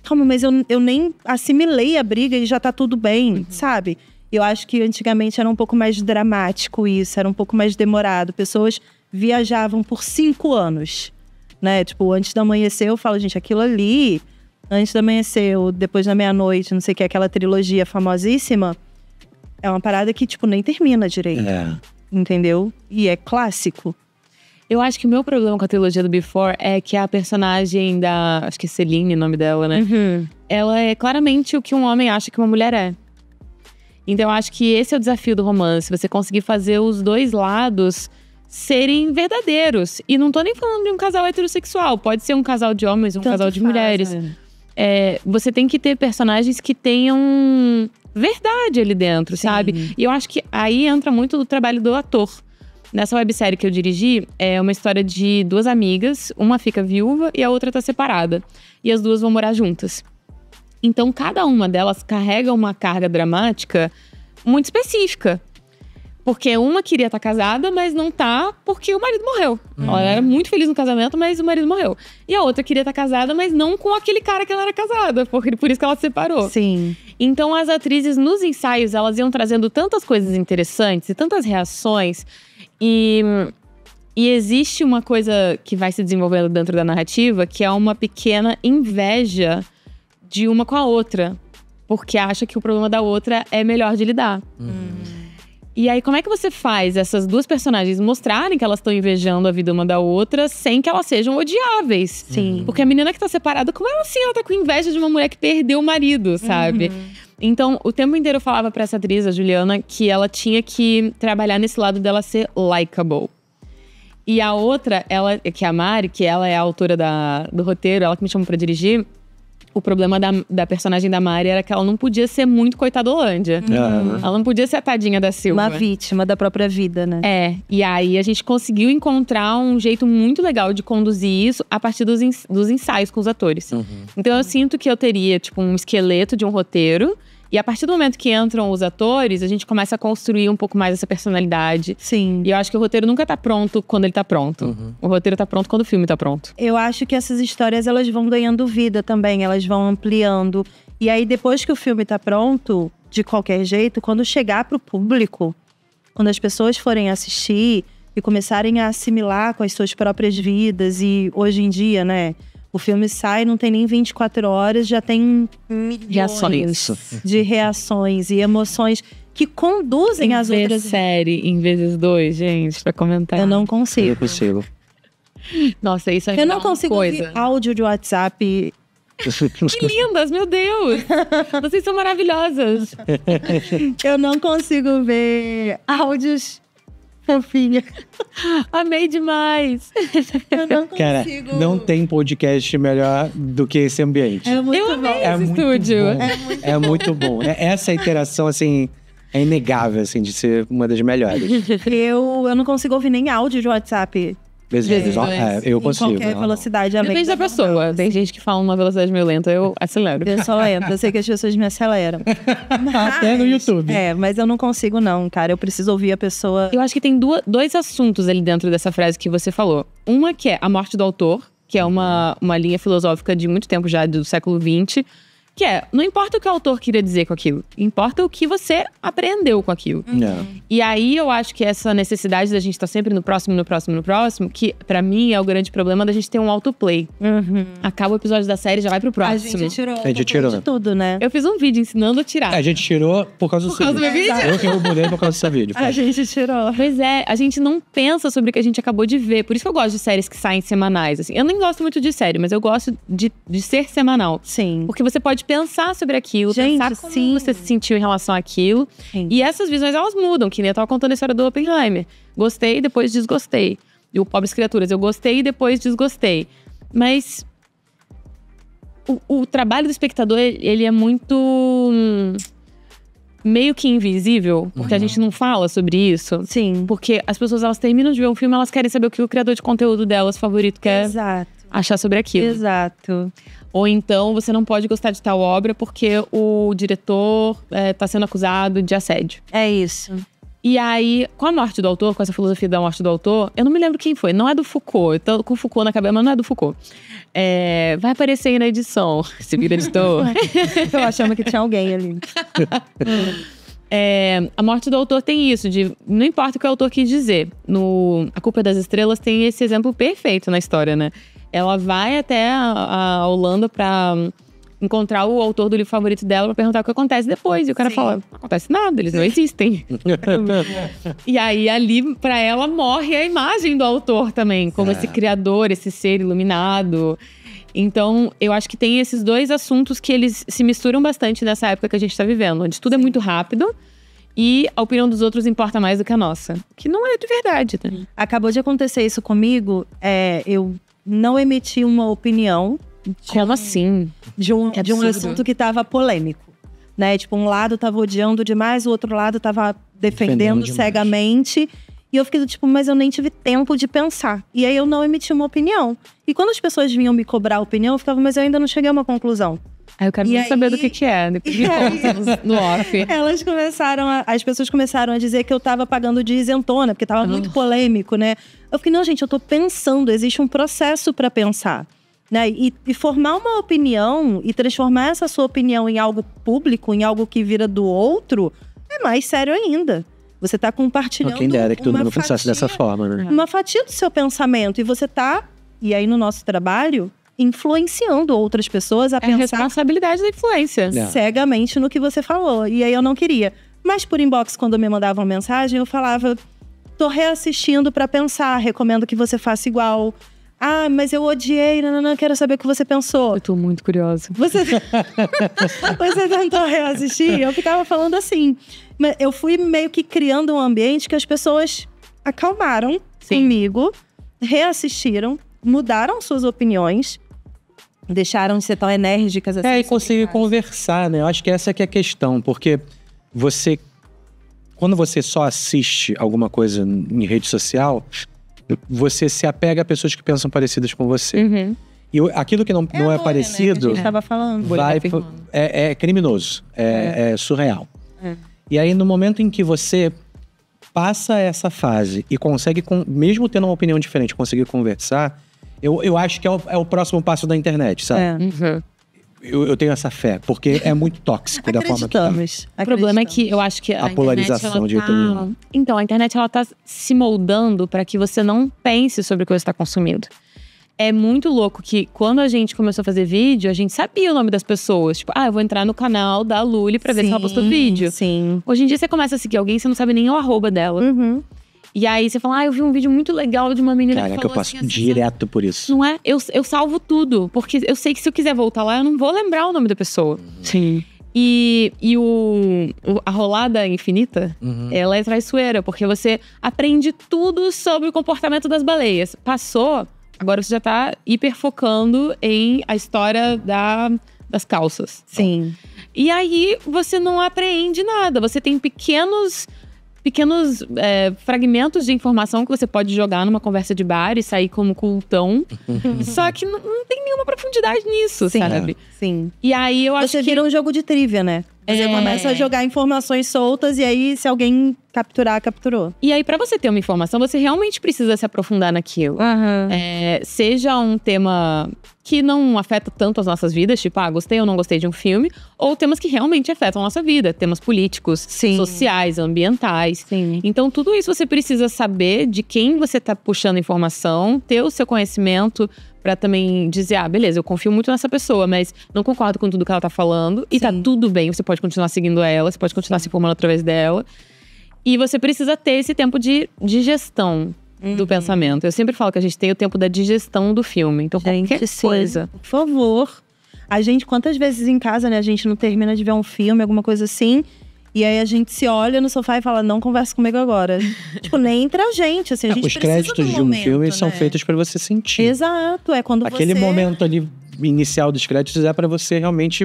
Calma, mas eu, eu nem assimilei a briga e já tá tudo bem, uhum. sabe? Eu acho que antigamente era um pouco mais dramático isso, era um pouco mais demorado. Pessoas viajavam por cinco anos, né? Tipo, antes do amanhecer, eu falo, gente, aquilo ali, antes do amanhecer, ou depois da meia-noite, não sei o que, aquela trilogia famosíssima, é uma parada que, tipo, nem termina direito. É. Entendeu? E é clássico. Eu acho que o meu problema com a trilogia do Before é que a personagem da. Acho que é Celine, o nome dela, né? Uhum. Ela é claramente o que um homem acha que uma mulher é. Então, eu acho que esse é o desafio do romance: você conseguir fazer os dois lados serem verdadeiros. E não tô nem falando de um casal heterossexual, pode ser um casal de homens, um Tanto casal de faz, mulheres. É. É, você tem que ter personagens que tenham verdade ali dentro, Sim. sabe? E eu acho que aí entra muito do trabalho do ator. Nessa websérie que eu dirigi, é uma história de duas amigas, uma fica viúva e a outra tá separada. E as duas vão morar juntas. Então, cada uma delas carrega uma carga dramática muito específica. Porque uma queria estar tá casada, mas não tá porque o marido morreu. Uhum. Ela era muito feliz no casamento, mas o marido morreu. E a outra queria estar tá casada, mas não com aquele cara que ela era casada, porque por isso que ela se separou. Sim. Então as atrizes nos ensaios, elas iam trazendo tantas coisas interessantes e tantas reações. E, e existe uma coisa que vai se desenvolvendo dentro da narrativa, que é uma pequena inveja de uma com a outra, porque acha que o problema da outra é melhor de lidar. Uhum. E aí, como é que você faz essas duas personagens mostrarem que elas estão invejando a vida uma da outra sem que elas sejam odiáveis? Sim. Uhum. Porque a menina que tá separada, como é assim? Ela tá com inveja de uma mulher que perdeu o marido, sabe? Uhum. Então, o tempo inteiro eu falava pra essa atriz, a Juliana, que ela tinha que trabalhar nesse lado dela ser likable. E a outra, ela, que é a Mari, que ela é a autora da, do roteiro, ela que me chamou para dirigir, o problema da, da personagem da Mari era que ela não podia ser muito coitadolândia. Uhum. É, né? Ela não podia ser a tadinha da Silva. Uma vítima da própria vida, né? É. E aí a gente conseguiu encontrar um jeito muito legal de conduzir isso a partir dos, ensaios com os atores. Uhum. Então eu sinto que eu teria, tipo, um esqueleto de um roteiro. E a partir do momento que entram os atores, a gente começa a construir um pouco mais essa personalidade. Sim. E eu acho que o roteiro nunca tá pronto quando ele tá pronto. Uhum. O roteiro tá pronto quando o filme tá pronto. Eu acho que essas histórias elas vão ganhando vida também, elas vão ampliando. E aí depois que o filme tá pronto, de qualquer jeito, quando chegar pro público, quando as pessoas forem assistir e começarem a assimilar com as suas próprias vidas e hoje em dia, né, o filme sai, não tem nem 24 horas, já tem milhões de reações e emoções que conduzem em às outras. série em vezes dois, gente, pra comentar. Eu não consigo. Eu consigo. Nossa, isso é Eu não consigo coisa. ouvir áudio de WhatsApp que lindas, meu Deus! Vocês são maravilhosas. Eu não consigo ver áudios Fofinha. Amei demais. Eu não consigo. Cara, não tem podcast melhor do que esse ambiente. É muito Eu amei bom. É esse muito estúdio. É bom. É muito, bom. É, essa interação, assim, é inegável, assim, de ser uma das melhores. Eu, eu não consigo ouvir nem áudio de WhatsApp. Vezes, vezes dois. É, é eu consigo. Em qualquer né? velocidade além. Depende da tá pessoa. Tem gente que fala uma velocidade meio lenta, eu acelero. Eu sou lenta, eu sei que as pessoas me aceleram. Mas, Até no YouTube. É, mas eu não consigo não, cara. Eu preciso ouvir a pessoa. Eu acho que tem duas, dois assuntos ali dentro dessa frase que você falou. Uma que é a morte do autor, que é uma, uma linha filosófica de muito tempo já, do século XX que é, não importa o que o autor queria dizer com aquilo, importa o que você aprendeu com aquilo. Uhum. É. E aí eu acho que essa necessidade da gente estar tá sempre no próximo, no próximo, no próximo, que para mim é o grande problema da gente ter um autoplay. Uhum. Acaba o episódio da série já vai pro próximo. A gente tirou. A gente tirou. De tudo, né? Eu fiz um vídeo ensinando a tirar. É, a gente tirou por causa do por seu causa vídeo. Do meu vídeo? Eu que roubulei por causa desse vídeo. Foi. A gente tirou. Pois é, a gente não pensa sobre o que a gente acabou de ver. Por isso que eu gosto de séries que saem semanais. Assim. Eu nem gosto muito de série, mas eu gosto de, de ser semanal. Sim. Porque você pode pode pensar sobre aquilo, Gente, pensar como sim. você se sentiu em relação àquilo. Sim. E essas visões, elas mudam, que nem eu tava contando a história do Oppenheimer. Gostei, depois desgostei. E o Pobres Criaturas, eu gostei e depois desgostei. Mas o, o, trabalho do espectador, ele é muito. Hum, meio que invisível, porque uhum. a gente não fala sobre isso. Sim. Porque as pessoas, elas terminam de ver um filme, elas querem saber o que o criador de conteúdo delas favorito quer Exato. achar sobre aquilo. Exato. Ou então você não pode gostar de tal obra porque o diretor está é, tá sendo acusado de assédio. É isso. E aí, com a morte do autor, com essa filosofia da morte do autor, eu não me lembro quem foi, não é do Foucault, eu tô com Foucault na cabeça, mas não é do Foucault. É, vai aparecer aí na edição, se vira editor. eu achava que tinha alguém ali. É, a morte do autor tem isso, de não importa o que o autor quis dizer. No A Culpa das Estrelas tem esse exemplo perfeito na história, né? Ela vai até a, a Holanda para hum, encontrar o autor do livro favorito dela para perguntar o que acontece depois. E o cara Sim. fala: não acontece nada, eles não existem. e aí, ali, para ela, morre a imagem do autor também, como é. esse criador, esse ser iluminado. Então, eu acho que tem esses dois assuntos que eles se misturam bastante nessa época que a gente está vivendo, onde tudo é Sim. é muito rápido. E a opinião dos outros importa mais do que a nossa. Que não é de verdade, né? Acabou de acontecer isso comigo. É, eu não emiti uma opinião. Como assim? De um, de um assunto que estava polêmico. Né? Tipo, um lado estava odiando demais, o outro lado estava defendendo, defendendo cegamente. E eu fiquei tipo, mas eu nem tive tempo de pensar. E aí eu não emiti uma opinião. E quando as pessoas vinham me cobrar opinião, eu ficava, mas eu ainda não cheguei a uma conclusão. Aí eu quero e aí... saber do que que é, depois né? me no off. Elas começaram, a, as pessoas começaram a dizer que eu tava pagando de isentona, porque tava muito polêmico, né? Eu fiquei, não, gente, eu tô pensando, existe um processo para pensar. Né? E, e, formar uma opinião e transformar essa sua opinião em algo público, em algo que vira do outro, é mais sério ainda. Você está compartilhando. Quem dera que todo mundo pensasse dessa forma, né? Uma fatia do seu pensamento. E você está, e aí no nosso trabalho, influenciando outras pessoas a é pensar. A responsabilidade da influência. É. Cegamente no que você falou. E aí eu não queria. Mas por inbox, quando me mandavam mensagem, eu falava: tô reassistindo para pensar, recomendo que você faça igual. Ah, mas eu odiei, não, não, não, quero saber o que você pensou. Eu tô muito curiosa. Você, você tentou reassistir? Eu ficava falando assim. Mas eu fui meio que criando um ambiente que as pessoas acalmaram Sim. comigo, reassistiram, mudaram suas opiniões deixaram de ser tão enérgicas assim. É, e conseguir conversar, né? Eu acho que essa que é a questão, porque você. Quando você só assiste alguma coisa em rede social, você se apega a pessoas que pensam parecidas com você. Uhum. E aquilo que não é, não é bolha, né, parecido. Né? estava falando. Vai, é, é, criminoso. É, é. é surreal. É. E aí, no momento em que você passa essa fase e consegue, mesmo tendo uma opinião diferente, conseguir conversar, eu, eu acho que é o, é o próximo passo da internet, sabe? É. Uhum. Eu, eu, tenho essa fé, porque é muito tóxico da forma que tá. O problema é que eu acho que a, a polarização internet, tá... Então, a internet ela tá se moldando para que você não pense sobre o que você está consumindo. É muito louco que quando a gente começou a fazer vídeo, a gente sabia o nome das pessoas. Tipo, ah, eu vou entrar no canal da Luli pra ver sim, se ela postou vídeo. Sim. Hoje em dia você começa a seguir alguém, você não sabe nem o arroba dela. Uhum. E aí você fala, ah, eu vi um vídeo muito legal de uma menina Caraca, que falou eu passo assim, assim, assim. direto assim, por isso. Não é? Eu, eu salvo tudo, porque eu sei que se eu quiser voltar lá, eu não vou lembrar o nome da pessoa. Uhum. Sim. E, e o, o, a rolada infinita, uhum. ela é traiçoeira, porque você aprende tudo sobre o comportamento das baleias. Passou, agora você já tá hiper focando em a história da, das calças. Sim. E aí você não apreende nada, você tem pequenos pequenos é, fragmentos de informação que você pode jogar numa conversa de bar e sair como cultão. Só que não, tem nenhuma profundidade nisso, Sim. sabe? Sim. E aí eu acho você que. Você vira um jogo de trivia, né? Você é. começa a jogar informações soltas e aí, se alguém capturar, capturou. E aí, para você ter uma informação, você realmente precisa se aprofundar naquilo. Uhum. É, seja um tema que não afeta tanto as nossas vidas, tipo, ah, gostei ou não gostei de um filme, ou temas que realmente afetam a nossa vida, temas políticos, Sim. sociais, ambientais. Sim. Então, tudo isso você precisa saber de quem você está puxando informação, ter o seu conhecimento para também dizer, ah, beleza, eu confio muito nessa pessoa, mas não concordo com tudo que ela tá falando. E tá Sim. tá tudo bem, você pode continuar seguindo ela, você pode continuar Sim. se formando através dela. E você precisa ter esse tempo de digestão uhum. do pensamento. Eu sempre falo que a gente tem o tempo da digestão do filme. Então, gente, qualquer coisa. Por favor. A gente, quantas vezes em casa, né, a gente não termina de ver um filme, alguma coisa assim. E aí a gente se olha no sofá e fala, não conversa comigo agora. tipo, nem entra a gente, assim, a é, Os créditos de um momento, filme né? são feitos para você sentir. Exato, é quando Aquele você... momento ali inicial dos créditos é para você realmente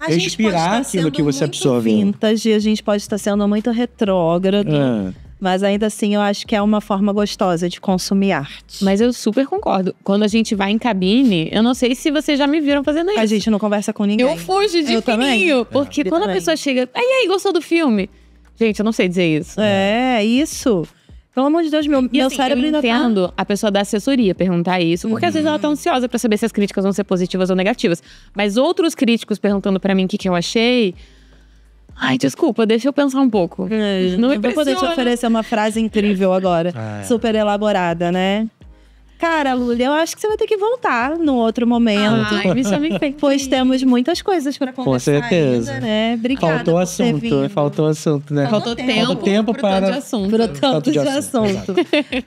a respirar aquilo que você absorve. Vintage, a gente pode estar sendo muito retrógrado. É. Mas ainda assim, eu acho que é uma forma gostosa de consumir arte. Mas eu super concordo. Quando a gente vai em cabine, eu não sei se vocês já me viram fazendo isso. A gente não conversa com ninguém. Eu fujo de eu fininho. Também. Porque quando a pessoa chega. Aí, aí, gostou do filme? Gente, eu não sei dizer isso. É, isso. Pelo amor de Deus, meu, e, meu assim, cérebro ainda tá entendo a pessoa da assessoria perguntar isso, porque uhum. às vezes ela tá uhum. ansiosa para saber se as críticas vão ser positivas ou negativas. Mas outros críticos perguntando para mim o que, que eu achei, Ai, desculpa, deixa eu pensar um pouco. É, não eu vou poder te oferecer uma frase incrível agora. é. Super elaborada, né? cara, Lully, eu acho que você vai ter que voltar num outro momento. Ai, me chame Pois temos muitas coisas para conversar. Com certeza. Ainda, né? Obrigada. Faltou assunto, faltou assunto, né? Faltou, faltou tempo, faltou tempo para. Tanto de assunto. tanto, de, de assunto. assunto.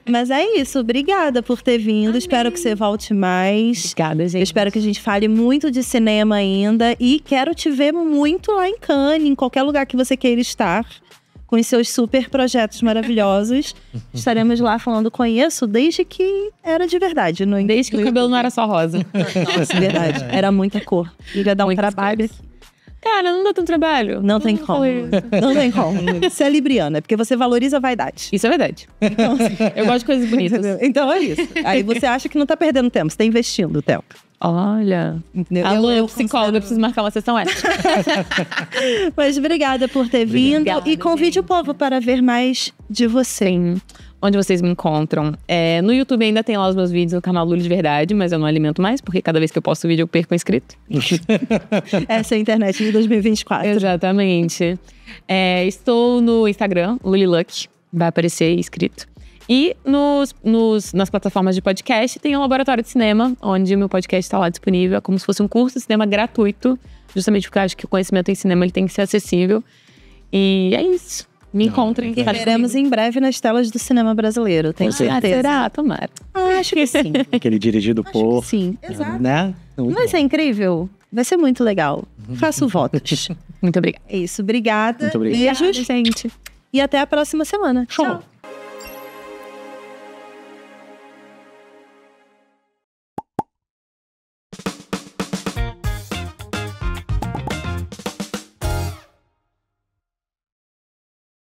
Mas é isso, obrigada por ter vindo. Amém. Espero que você volte mais. Obrigada, gente. Eu espero que a gente fale muito de cinema ainda. E quero te ver muito lá em Cannes, em qualquer lugar que você queira estar com os seus super projetos maravilhosos. Estaremos lá falando conheço desde que era de verdade. No, desde que o cabelo não era só rosa. Nossa, é verdade. É. Era muita cor. Ia dar um trabalho. Cores. Cara, não dá tanto trabalho. Não, não tem como. Não tem como. Você é libriana, é porque você valoriza a vaidade. Isso é verdade. Então, eu gosto de coisas bonitas. Então é isso. Aí você acha que não tá perdendo tempo, você tá investindo o tempo. Olha, Alô, eu, eu psicóloga, preciso marcar uma sessão ética. Mas obrigada por ter vindo obrigada, e convide gente. o povo para ver mais de você. Sim onde vocês me encontram. É, no YouTube ainda tem lá os meus vídeos no canal Lula de Verdade, mas eu não alimento mais, porque cada vez que eu posto vídeo eu perco um inscrito. Essa é a internet de 2024. Exatamente. É, estou no Instagram, Luliluck, vai aparecer escrito. E nos, nos, nas plataformas de podcast tem o Laboratório de Cinema, onde o meu podcast está lá disponível, é como se fosse um curso de cinema gratuito, justamente porque eu acho que o conhecimento em cinema ele tem que ser acessível. E é isso. Me encontrem. Que é veremos em breve nas telas do cinema brasileiro, Tem ah, certeza. Será? Tomara. Ah, acho que sim. Aquele dirigido acho por. sim, né? exato. Né? Muito Mas bom. é incrível. Vai ser muito legal. Uhum. Faço votos. Muito obrigada. É isso, obrigada. Muito obrigada. E E até a próxima semana. Show. Tchau.